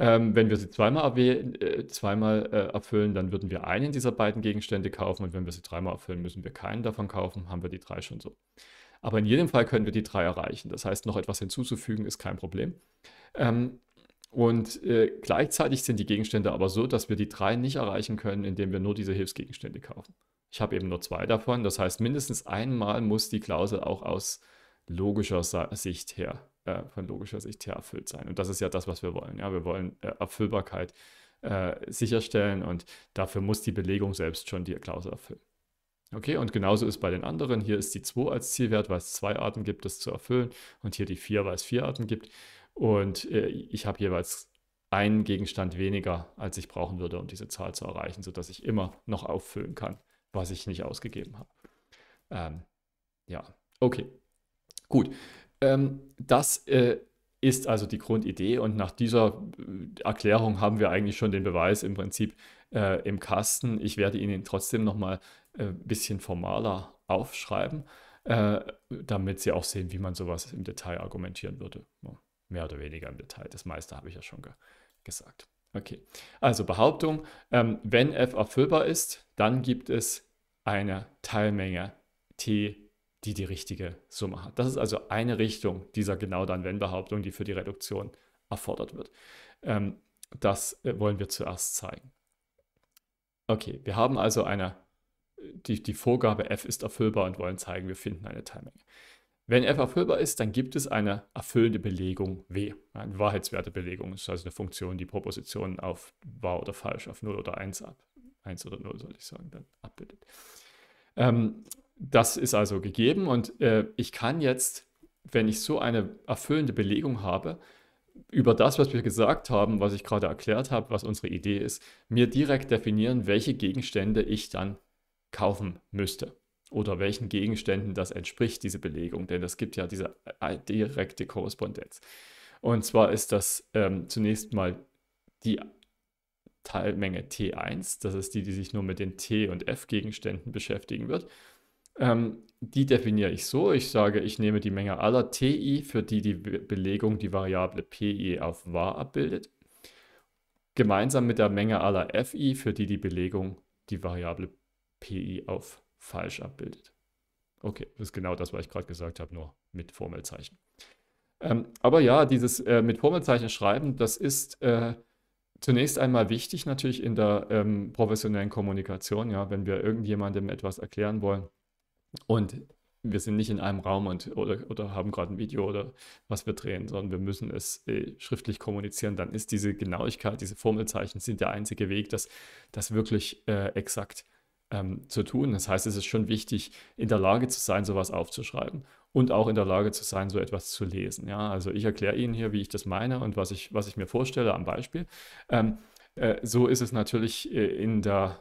[SPEAKER 1] Ähm, wenn wir sie zweimal, äh, zweimal äh, erfüllen, dann würden wir einen dieser beiden Gegenstände kaufen und wenn wir sie dreimal erfüllen, müssen wir keinen davon kaufen, haben wir die drei schon so. Aber in jedem Fall können wir die drei erreichen. Das heißt, noch etwas hinzuzufügen ist kein Problem. Ähm, und äh, gleichzeitig sind die Gegenstände aber so, dass wir die drei nicht erreichen können, indem wir nur diese Hilfsgegenstände kaufen. Ich habe eben nur zwei davon. Das heißt, mindestens einmal muss die Klausel auch aus logischer Sicht her, äh, von logischer Sicht her erfüllt sein. Und das ist ja das, was wir wollen. Ja, wir wollen äh, Erfüllbarkeit äh, sicherstellen und dafür muss die Belegung selbst schon die Klausel erfüllen. Okay, und genauso ist bei den anderen. Hier ist die 2 als Zielwert, weil es zwei Arten gibt, das zu erfüllen. Und hier die 4, weil es vier Arten gibt. Und äh, ich habe jeweils einen Gegenstand weniger, als ich brauchen würde, um diese Zahl zu erreichen, sodass ich immer noch auffüllen kann, was ich nicht ausgegeben habe. Ähm, ja, okay. Gut. Ähm, das äh, ist also die Grundidee und nach dieser äh, Erklärung haben wir eigentlich schon den Beweis im Prinzip äh, im Kasten. Ich werde Ihnen trotzdem nochmal ein äh, bisschen formaler aufschreiben, äh, damit Sie auch sehen, wie man sowas im Detail argumentieren würde. Ja mehr oder weniger im Detail. Das meiste habe ich ja schon ge gesagt. Okay, also Behauptung, ähm, wenn f erfüllbar ist, dann gibt es eine Teilmenge t, die die richtige Summe hat. Das ist also eine Richtung dieser genau dann wenn Behauptung, die für die Reduktion erfordert wird. Ähm, das äh, wollen wir zuerst zeigen. Okay, wir haben also eine, äh, die, die Vorgabe f ist erfüllbar und wollen zeigen, wir finden eine Teilmenge. Wenn f erfüllbar ist, dann gibt es eine erfüllende Belegung w, eine Wahrheitswertebelegung. Das ist also eine Funktion, die Propositionen auf wahr oder falsch, auf 0 oder 1 ab, 1 oder 0 sollte ich sagen, dann abbildet. Ähm, das ist also gegeben und äh, ich kann jetzt, wenn ich so eine erfüllende Belegung habe, über das, was wir gesagt haben, was ich gerade erklärt habe, was unsere Idee ist, mir direkt definieren, welche Gegenstände ich dann kaufen müsste oder welchen Gegenständen das entspricht, diese Belegung. Denn es gibt ja diese äh, direkte Korrespondenz. Und zwar ist das ähm, zunächst mal die Teilmenge T1, das ist die, die sich nur mit den T- und F-Gegenständen beschäftigen wird. Ähm, die definiere ich so. Ich sage, ich nehme die Menge aller TI, für die die Belegung die Variable PI auf wahr abbildet, gemeinsam mit der Menge aller FI, für die die Belegung die Variable PI auf wahr falsch abbildet. Okay, das ist genau das, was ich gerade gesagt habe, nur mit Formelzeichen. Ähm, aber ja, dieses äh, mit Formelzeichen schreiben, das ist äh, zunächst einmal wichtig natürlich in der ähm, professionellen Kommunikation, ja, wenn wir irgendjemandem etwas erklären wollen und wir sind nicht in einem Raum und, oder, oder haben gerade ein Video oder was wir drehen, sondern wir müssen es äh, schriftlich kommunizieren, dann ist diese Genauigkeit, diese Formelzeichen sind der einzige Weg, dass das wirklich äh, exakt ähm, zu tun. Das heißt, es ist schon wichtig, in der Lage zu sein, sowas aufzuschreiben und auch in der Lage zu sein, so etwas zu lesen. Ja, also ich erkläre Ihnen hier, wie ich das meine und was ich, was ich mir vorstelle am Beispiel. Ähm, äh, so ist es natürlich äh, in der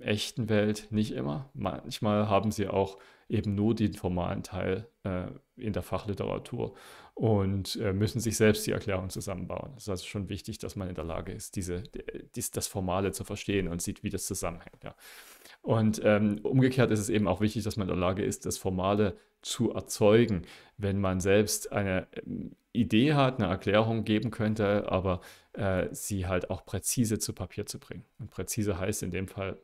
[SPEAKER 1] echten Welt nicht immer. Manchmal haben Sie auch eben nur den formalen Teil äh, in der Fachliteratur und äh, müssen sich selbst die Erklärung zusammenbauen. Es ist also schon wichtig, dass man in der Lage ist, diese, die, das Formale zu verstehen und sieht, wie das zusammenhängt. Ja. Und ähm, umgekehrt ist es eben auch wichtig, dass man in der Lage ist, das Formale zu erzeugen. Wenn man selbst eine ähm, Idee hat, eine Erklärung geben könnte, aber äh, sie halt auch präzise zu Papier zu bringen. Und präzise heißt in dem Fall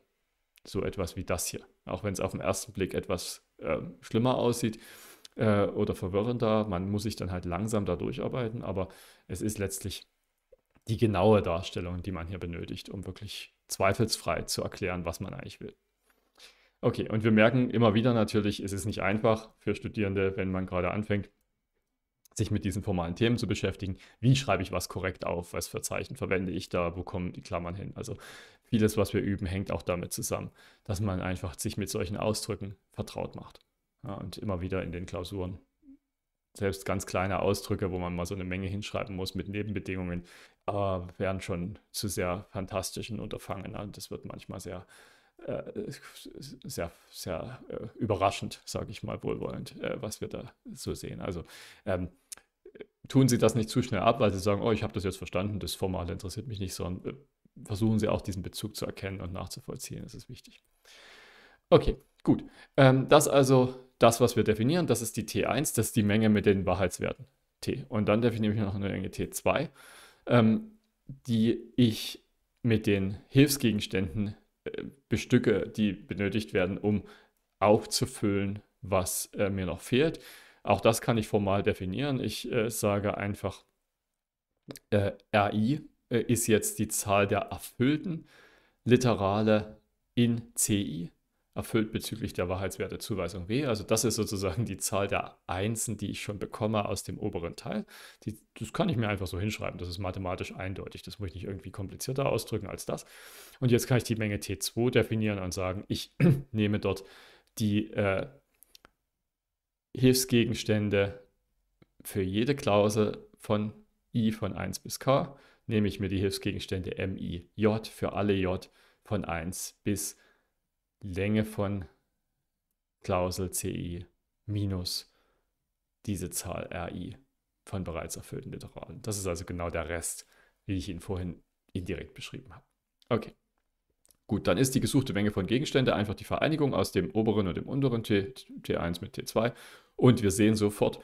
[SPEAKER 1] so etwas wie das hier. Auch wenn es auf den ersten Blick etwas äh, schlimmer aussieht äh, oder verwirrender, man muss sich dann halt langsam da durcharbeiten, aber es ist letztlich die genaue Darstellung, die man hier benötigt, um wirklich zweifelsfrei zu erklären, was man eigentlich will. Okay, und wir merken immer wieder natürlich, es ist nicht einfach für Studierende, wenn man gerade anfängt, sich mit diesen formalen Themen zu beschäftigen. Wie schreibe ich was korrekt auf? Was für Zeichen verwende ich da? Wo kommen die Klammern hin? Also vieles, was wir üben, hängt auch damit zusammen, dass man einfach sich mit solchen Ausdrücken vertraut macht. Ja, und immer wieder in den Klausuren. Selbst ganz kleine Ausdrücke, wo man mal so eine Menge hinschreiben muss mit Nebenbedingungen, aber äh, wären schon zu sehr fantastischen Unterfangen. Und das wird manchmal sehr äh, sehr, sehr äh, überraschend, sage ich mal wohlwollend, äh, was wir da so sehen. Also ähm, tun Sie das nicht zu schnell ab, weil Sie sagen, oh, ich habe das jetzt verstanden, das Formale interessiert mich nicht, sondern versuchen Sie auch diesen Bezug zu erkennen und nachzuvollziehen, das ist wichtig. Okay, gut. Ähm, das also das, was wir definieren, das ist die T1, das ist die Menge mit den Wahrheitswerten T. Und dann definiere ich noch eine Menge T2, ähm, die ich mit den Hilfsgegenständen bestücke, die benötigt werden, um aufzufüllen, was äh, mir noch fehlt. Auch das kann ich formal definieren. Ich äh, sage einfach, äh, RI äh, ist jetzt die Zahl der erfüllten Literale in CI erfüllt bezüglich der Wahrheitswertezuweisung W. Also das ist sozusagen die Zahl der Einsen, die ich schon bekomme aus dem oberen Teil. Die, das kann ich mir einfach so hinschreiben. Das ist mathematisch eindeutig. Das muss ich nicht irgendwie komplizierter ausdrücken als das. Und jetzt kann ich die Menge T2 definieren und sagen, ich nehme dort die äh, Hilfsgegenstände für jede Klausel von i von 1 bis k, nehme ich mir die Hilfsgegenstände m, i, j für alle j von 1 bis K. Länge von Klausel CI minus diese Zahl RI von bereits erfüllten Literalen. Das ist also genau der Rest, wie ich ihn vorhin indirekt beschrieben habe. Okay. Gut, dann ist die gesuchte Menge von Gegenständen einfach die Vereinigung aus dem oberen und dem unteren T, T1 mit T2. Und wir sehen sofort,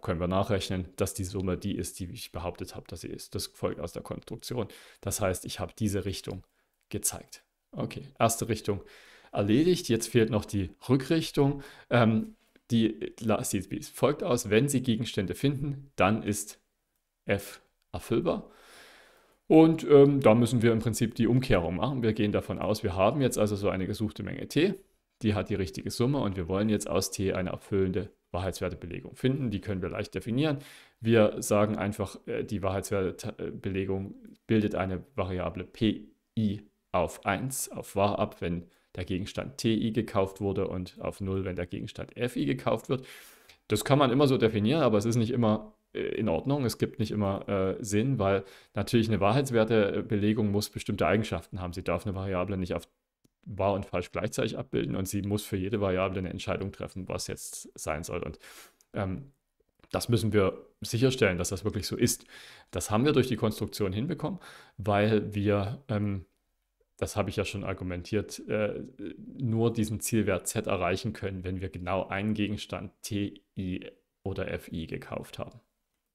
[SPEAKER 1] können wir nachrechnen, dass die Summe die ist, die ich behauptet habe, dass sie ist. Das folgt aus der Konstruktion. Das heißt, ich habe diese Richtung gezeigt. Okay, erste Richtung erledigt. Jetzt fehlt noch die Rückrichtung. Ähm, die sieht wie folgt aus. Wenn Sie Gegenstände finden, dann ist F erfüllbar. Und ähm, da müssen wir im Prinzip die Umkehrung machen. Wir gehen davon aus, wir haben jetzt also so eine gesuchte Menge T. Die hat die richtige Summe und wir wollen jetzt aus T eine erfüllende Wahrheitswertebelegung finden. Die können wir leicht definieren. Wir sagen einfach, äh, die Wahrheitswertebelegung bildet eine Variable pi auf 1, auf wahr ab, wenn der Gegenstand TI gekauft wurde und auf 0, wenn der Gegenstand FI gekauft wird. Das kann man immer so definieren, aber es ist nicht immer äh, in Ordnung. Es gibt nicht immer äh, Sinn, weil natürlich eine Wahrheitswertebelegung muss bestimmte Eigenschaften haben. Sie darf eine Variable nicht auf wahr und falsch gleichzeitig abbilden und sie muss für jede Variable eine Entscheidung treffen, was jetzt sein soll. Und ähm, das müssen wir sicherstellen, dass das wirklich so ist. Das haben wir durch die Konstruktion hinbekommen, weil wir ähm, das habe ich ja schon argumentiert, äh, nur diesen Zielwert Z erreichen können, wenn wir genau einen Gegenstand TI oder FI gekauft haben.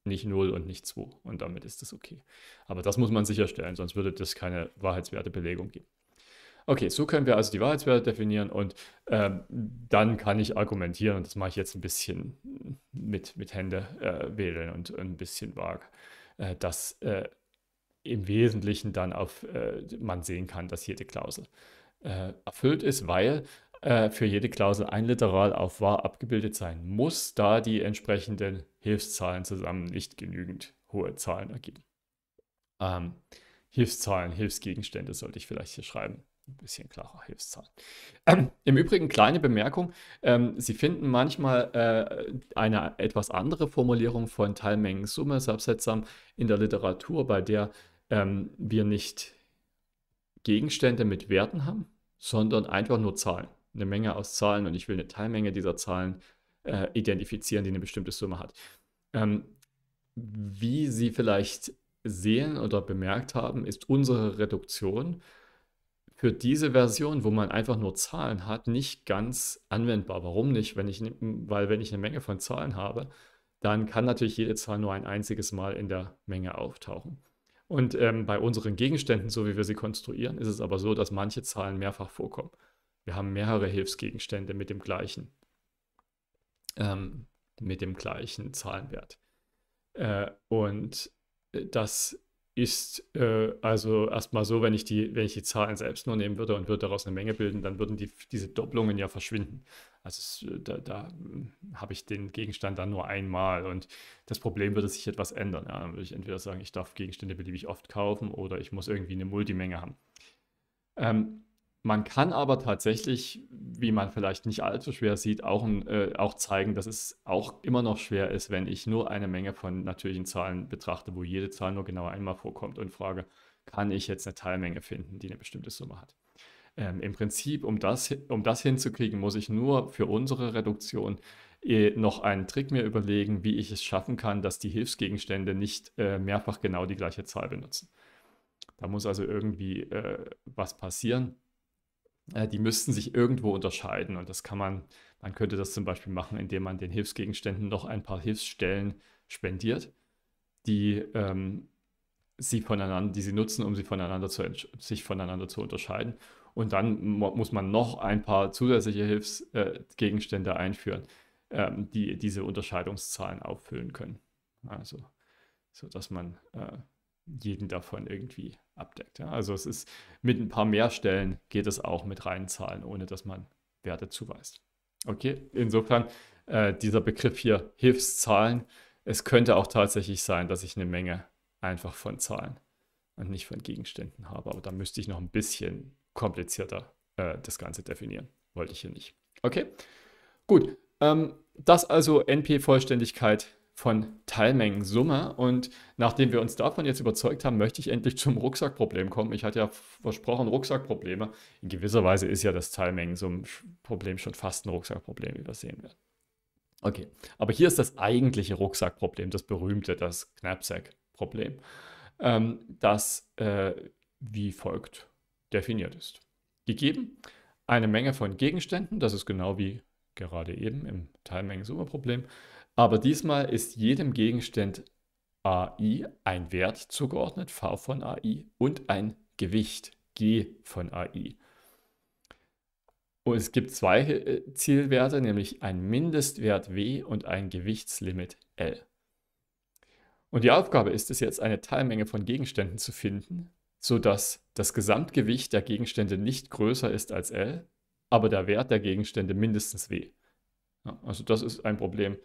[SPEAKER 1] Nicht 0 und nicht 2. Und damit ist das okay. Aber das muss man sicherstellen, sonst würde das keine Wahrheitswertebelegung geben. Okay, so können wir also die Wahrheitswerte definieren und ähm, dann kann ich argumentieren, und das mache ich jetzt ein bisschen mit, mit Hände äh, wählen und, und, ein bisschen vage, äh, dass äh, im Wesentlichen dann auf, äh, man sehen kann, dass jede Klausel äh, erfüllt ist, weil äh, für jede Klausel ein Literal auf wahr abgebildet sein muss, da die entsprechenden Hilfszahlen zusammen nicht genügend hohe Zahlen ergeben. Ähm, Hilfszahlen, Hilfsgegenstände sollte ich vielleicht hier schreiben ein bisschen klarer Hilfszahlen. Ähm, Im Übrigen, kleine Bemerkung, ähm, Sie finden manchmal äh, eine etwas andere Formulierung von Teilmengensumme, Subsetsam in der Literatur, bei der ähm, wir nicht Gegenstände mit Werten haben, sondern einfach nur Zahlen. Eine Menge aus Zahlen und ich will eine Teilmenge dieser Zahlen äh, identifizieren, die eine bestimmte Summe hat. Ähm, wie Sie vielleicht sehen oder bemerkt haben, ist unsere Reduktion für diese Version, wo man einfach nur Zahlen hat, nicht ganz anwendbar. Warum nicht? Wenn ich, weil wenn ich eine Menge von Zahlen habe, dann kann natürlich jede Zahl nur ein einziges Mal in der Menge auftauchen. Und ähm, bei unseren Gegenständen, so wie wir sie konstruieren, ist es aber so, dass manche Zahlen mehrfach vorkommen. Wir haben mehrere Hilfsgegenstände mit dem gleichen, ähm, mit dem gleichen Zahlenwert. Äh, und äh, das ist äh, also erstmal so, wenn ich, die, wenn ich die Zahlen selbst nur nehmen würde und würde daraus eine Menge bilden, dann würden die, diese Doppelungen ja verschwinden. Also es, äh, da, da hm, habe ich den Gegenstand dann nur einmal und das Problem würde sich etwas ändern. Ja. Dann würde ich entweder sagen, ich darf Gegenstände beliebig oft kaufen oder ich muss irgendwie eine Multimenge haben. Ähm, man kann aber tatsächlich, wie man vielleicht nicht allzu schwer sieht, auch, äh, auch zeigen, dass es auch immer noch schwer ist, wenn ich nur eine Menge von natürlichen Zahlen betrachte, wo jede Zahl nur genau einmal vorkommt und frage, kann ich jetzt eine Teilmenge finden, die eine bestimmte Summe hat. Ähm, Im Prinzip, um das, um das hinzukriegen, muss ich nur für unsere Reduktion äh, noch einen Trick mir überlegen, wie ich es schaffen kann, dass die Hilfsgegenstände nicht äh, mehrfach genau die gleiche Zahl benutzen. Da muss also irgendwie äh, was passieren. Äh, die müssten sich irgendwo unterscheiden. Und das kann man, man könnte das zum Beispiel machen, indem man den Hilfsgegenständen noch ein paar Hilfsstellen spendiert, die ähm, sie voneinander, die sie nutzen, um sie voneinander zu, sich voneinander zu unterscheiden. Und dann muss man noch ein paar zusätzliche Hilfsgegenstände äh, einführen, ähm, die diese Unterscheidungszahlen auffüllen können. Also, so dass man äh, jeden davon irgendwie abdeckt. Ja? Also es ist mit ein paar mehr Stellen geht es auch mit reinen Zahlen, ohne dass man Werte zuweist. Okay, insofern äh, dieser Begriff hier Hilfszahlen. Es könnte auch tatsächlich sein, dass ich eine Menge einfach von Zahlen und nicht von Gegenständen habe. Aber da müsste ich noch ein bisschen komplizierter äh, das Ganze definieren. Wollte ich hier nicht. Okay, gut. Ähm, das also NP-Vollständigkeit von Teilmengensumme. Und nachdem wir uns davon jetzt überzeugt haben, möchte ich endlich zum Rucksackproblem kommen. Ich hatte ja versprochen Rucksackprobleme. In gewisser Weise ist ja das Teilmengensummenproblem schon fast ein Rucksackproblem, wie wir sehen werden. Okay, aber hier ist das eigentliche Rucksackproblem, das berühmte, das Knapsack-Problem, ähm, das äh, wie folgt definiert ist. Gegeben eine Menge von Gegenständen, das ist genau wie gerade eben im Teilmengensumme-Problem, aber diesmal ist jedem Gegenstand AI ein Wert zugeordnet, V von AI, und ein Gewicht, G von AI. Und es gibt zwei äh, Zielwerte, nämlich ein Mindestwert W und ein Gewichtslimit L. Und die Aufgabe ist es jetzt, eine Teilmenge von Gegenständen zu finden, sodass das Gesamtgewicht der Gegenstände nicht größer ist als L, aber der Wert der Gegenstände mindestens W. Ja, also das ist ein Problem,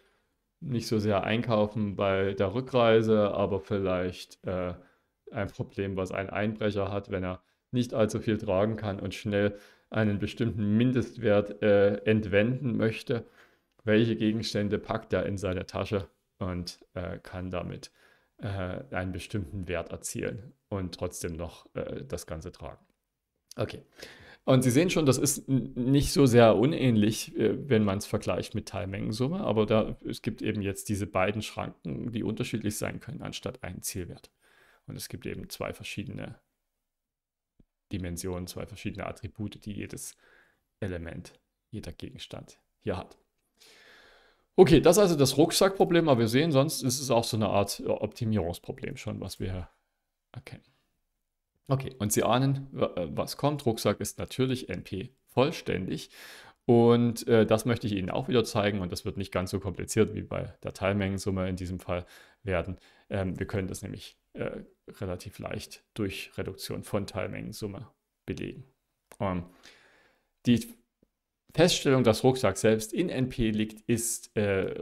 [SPEAKER 1] nicht so sehr einkaufen bei der Rückreise, aber vielleicht äh, ein Problem, was ein Einbrecher hat, wenn er nicht allzu viel tragen kann und schnell einen bestimmten Mindestwert äh, entwenden möchte. Welche Gegenstände packt er in seine Tasche und äh, kann damit äh, einen bestimmten Wert erzielen und trotzdem noch äh, das Ganze tragen? Okay. Und Sie sehen schon, das ist nicht so sehr unähnlich, äh, wenn man es vergleicht mit Teilmengensumme, aber da, es gibt eben jetzt diese beiden Schranken, die unterschiedlich sein können, anstatt einen Zielwert. Und es gibt eben zwei verschiedene Dimensionen, zwei verschiedene Attribute, die jedes Element, jeder Gegenstand hier hat. Okay, das ist also das Rucksackproblem, aber wir sehen, sonst ist es auch so eine Art äh, Optimierungsproblem schon, was wir erkennen. Okay, und Sie ahnen, äh, was kommt. Rucksack ist natürlich NP vollständig. Und äh, das möchte ich Ihnen auch wieder zeigen und das wird nicht ganz so kompliziert wie bei der Teilmengensumme in diesem Fall werden. Ähm, wir können das nämlich äh, relativ leicht durch Reduktion von Teilmengensumme belegen. Ähm, die Feststellung, dass Rucksack selbst in NP liegt, ist äh,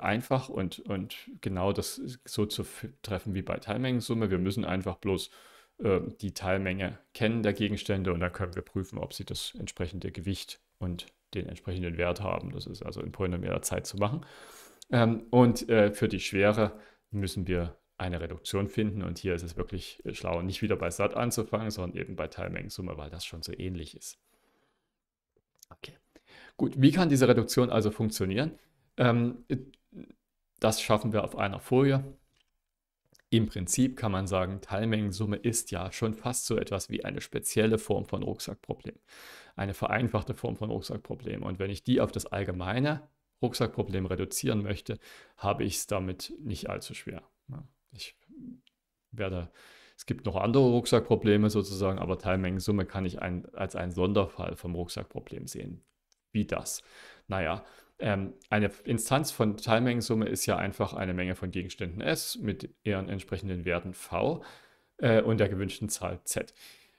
[SPEAKER 1] einfach und, und genau das so zu treffen wie bei Teilmengensumme. Wir müssen einfach bloß ähm, die Teilmenge kennen der Gegenstände und dann können wir prüfen, ob sie das entsprechende Gewicht und den entsprechenden Wert haben. Das ist also in polynomialer Zeit zu machen. Ähm, und äh, für die Schwere müssen wir eine Reduktion finden. Und hier ist es wirklich äh, schlau, nicht wieder bei SAT anzufangen, sondern eben bei Teilmengensumme, weil das schon so ähnlich ist. Okay. Gut, wie kann diese Reduktion also funktionieren? Ähm, äh, das schaffen wir auf einer Folie. Im Prinzip kann man sagen, Teilmengensumme ist ja schon fast so etwas wie eine spezielle Form von Rucksackproblem, eine vereinfachte Form von Rucksackproblem. Und wenn ich die auf das allgemeine Rucksackproblem reduzieren möchte, habe ich es damit nicht allzu schwer. Ich werde, es gibt noch andere Rucksackprobleme sozusagen, aber Teilmengensumme kann ich ein, als einen Sonderfall vom Rucksackproblem sehen. Wie das? Naja, ähm, eine Instanz von Teilmengensumme ist ja einfach eine Menge von Gegenständen S mit ihren entsprechenden Werten V äh, und der gewünschten Zahl Z.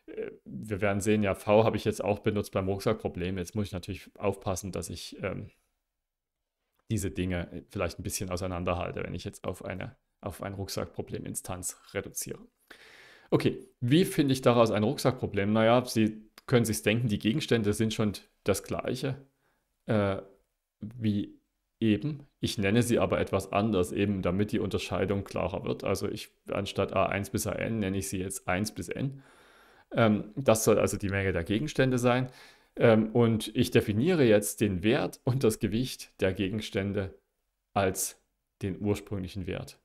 [SPEAKER 1] Äh, wir werden sehen, ja, V habe ich jetzt auch benutzt beim Rucksackproblem. Jetzt muss ich natürlich aufpassen, dass ich ähm, diese Dinge äh, vielleicht ein bisschen auseinanderhalte, wenn ich jetzt auf eine auf ein Rucksackproblem-Instanz reduziere. Okay, wie finde ich daraus ein Rucksackproblem? Naja, Sie können sich denken, die Gegenstände sind schon das gleiche. Äh, wie eben. Ich nenne sie aber etwas anders, eben damit die Unterscheidung klarer wird. Also ich anstatt A1 bis AN nenne ich sie jetzt 1 bis N. Ähm, das soll also die Menge der Gegenstände sein. Ähm, und ich definiere jetzt den Wert und das Gewicht der Gegenstände als den ursprünglichen Wert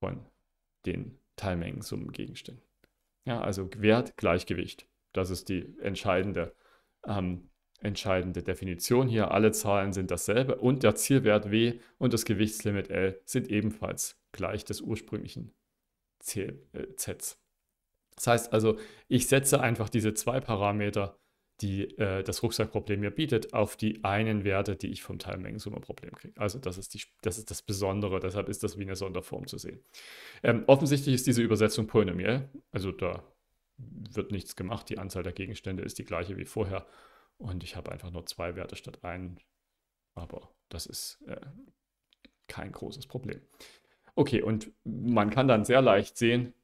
[SPEAKER 1] von den Teilmengensummengegenständen. Ja, also Wert gleich Gewicht. Das ist die entscheidende ähm, entscheidende Definition hier. Alle Zahlen sind dasselbe und der Zielwert W und das Gewichtslimit L sind ebenfalls gleich des ursprünglichen Z. Äh, das heißt also, ich setze einfach diese zwei Parameter, die äh, das Rucksackproblem mir bietet, auf die einen Werte, die ich vom teilmengensumme kriege. Also das ist, die, das ist, das Besondere, deshalb ist das wie eine Sonderform zu sehen. Ähm, offensichtlich ist diese Übersetzung polynomiell, also da wird nichts gemacht, die Anzahl der Gegenstände ist die gleiche wie vorher und ich habe einfach nur zwei Werte statt einen. Aber das ist äh, kein großes Problem. Okay, und man kann dann sehr leicht sehen,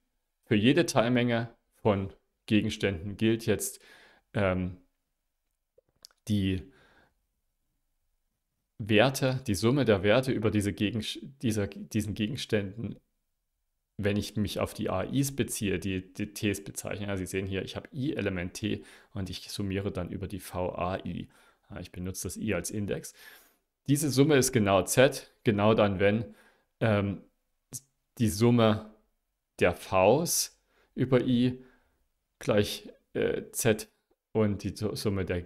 [SPEAKER 1] für jede Teilmenge von Gegenständen gilt jetzt ähm, die Werte, die Summe der Werte über diese Gegen, dieser, diesen Gegenständen wenn ich mich auf die AIs beziehe, die, die Ts bezeichnen. Ja, Sie sehen hier, ich habe I-Element T und ich summiere dann über die VAI. Ja, ich benutze das I als Index. Diese Summe ist genau Z, genau dann, wenn ähm, die Summe der Vs über I gleich äh, Z und die Summe der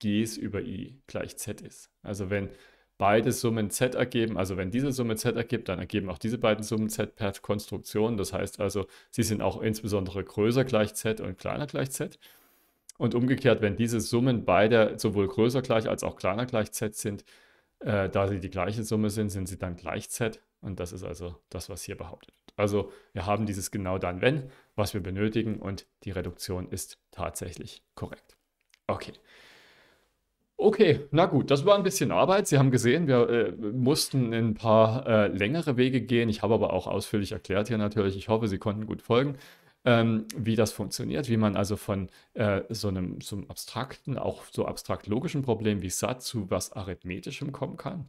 [SPEAKER 1] Gs über I gleich Z ist. Also wenn beide Summen z ergeben. Also wenn diese Summe z ergibt, dann ergeben auch diese beiden Summen z per Konstruktion. Das heißt also, sie sind auch insbesondere größer gleich z und kleiner gleich z. Und umgekehrt, wenn diese Summen beide sowohl größer gleich als auch kleiner gleich z sind, äh, da sie die gleiche Summe sind, sind sie dann gleich z. Und das ist also das, was hier behauptet wird. Also wir haben dieses genau dann wenn, was wir benötigen und die Reduktion ist tatsächlich korrekt. Okay. Okay, na gut, das war ein bisschen Arbeit. Sie haben gesehen, wir äh, mussten ein paar äh, längere Wege gehen. Ich habe aber auch ausführlich erklärt hier natürlich. Ich hoffe, Sie konnten gut folgen, ähm, wie das funktioniert, wie man also von äh, so, einem, so einem abstrakten, auch so abstrakt logischen Problem wie SAT zu was Arithmetischem kommen kann.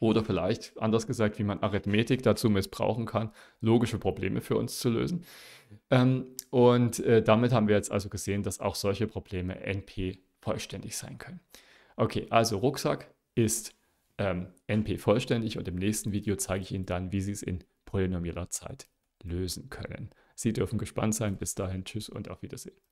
[SPEAKER 1] Oder vielleicht, anders gesagt, wie man Arithmetik dazu missbrauchen kann, logische Probleme für uns zu lösen. Ähm, und äh, damit haben wir jetzt also gesehen, dass auch solche Probleme NP vollständig sein können. Okay, also Rucksack ist ähm, NP vollständig und im nächsten Video zeige ich Ihnen dann, wie Sie es in polynomieller Zeit lösen können. Sie dürfen gespannt sein. Bis dahin, tschüss und auf Wiedersehen.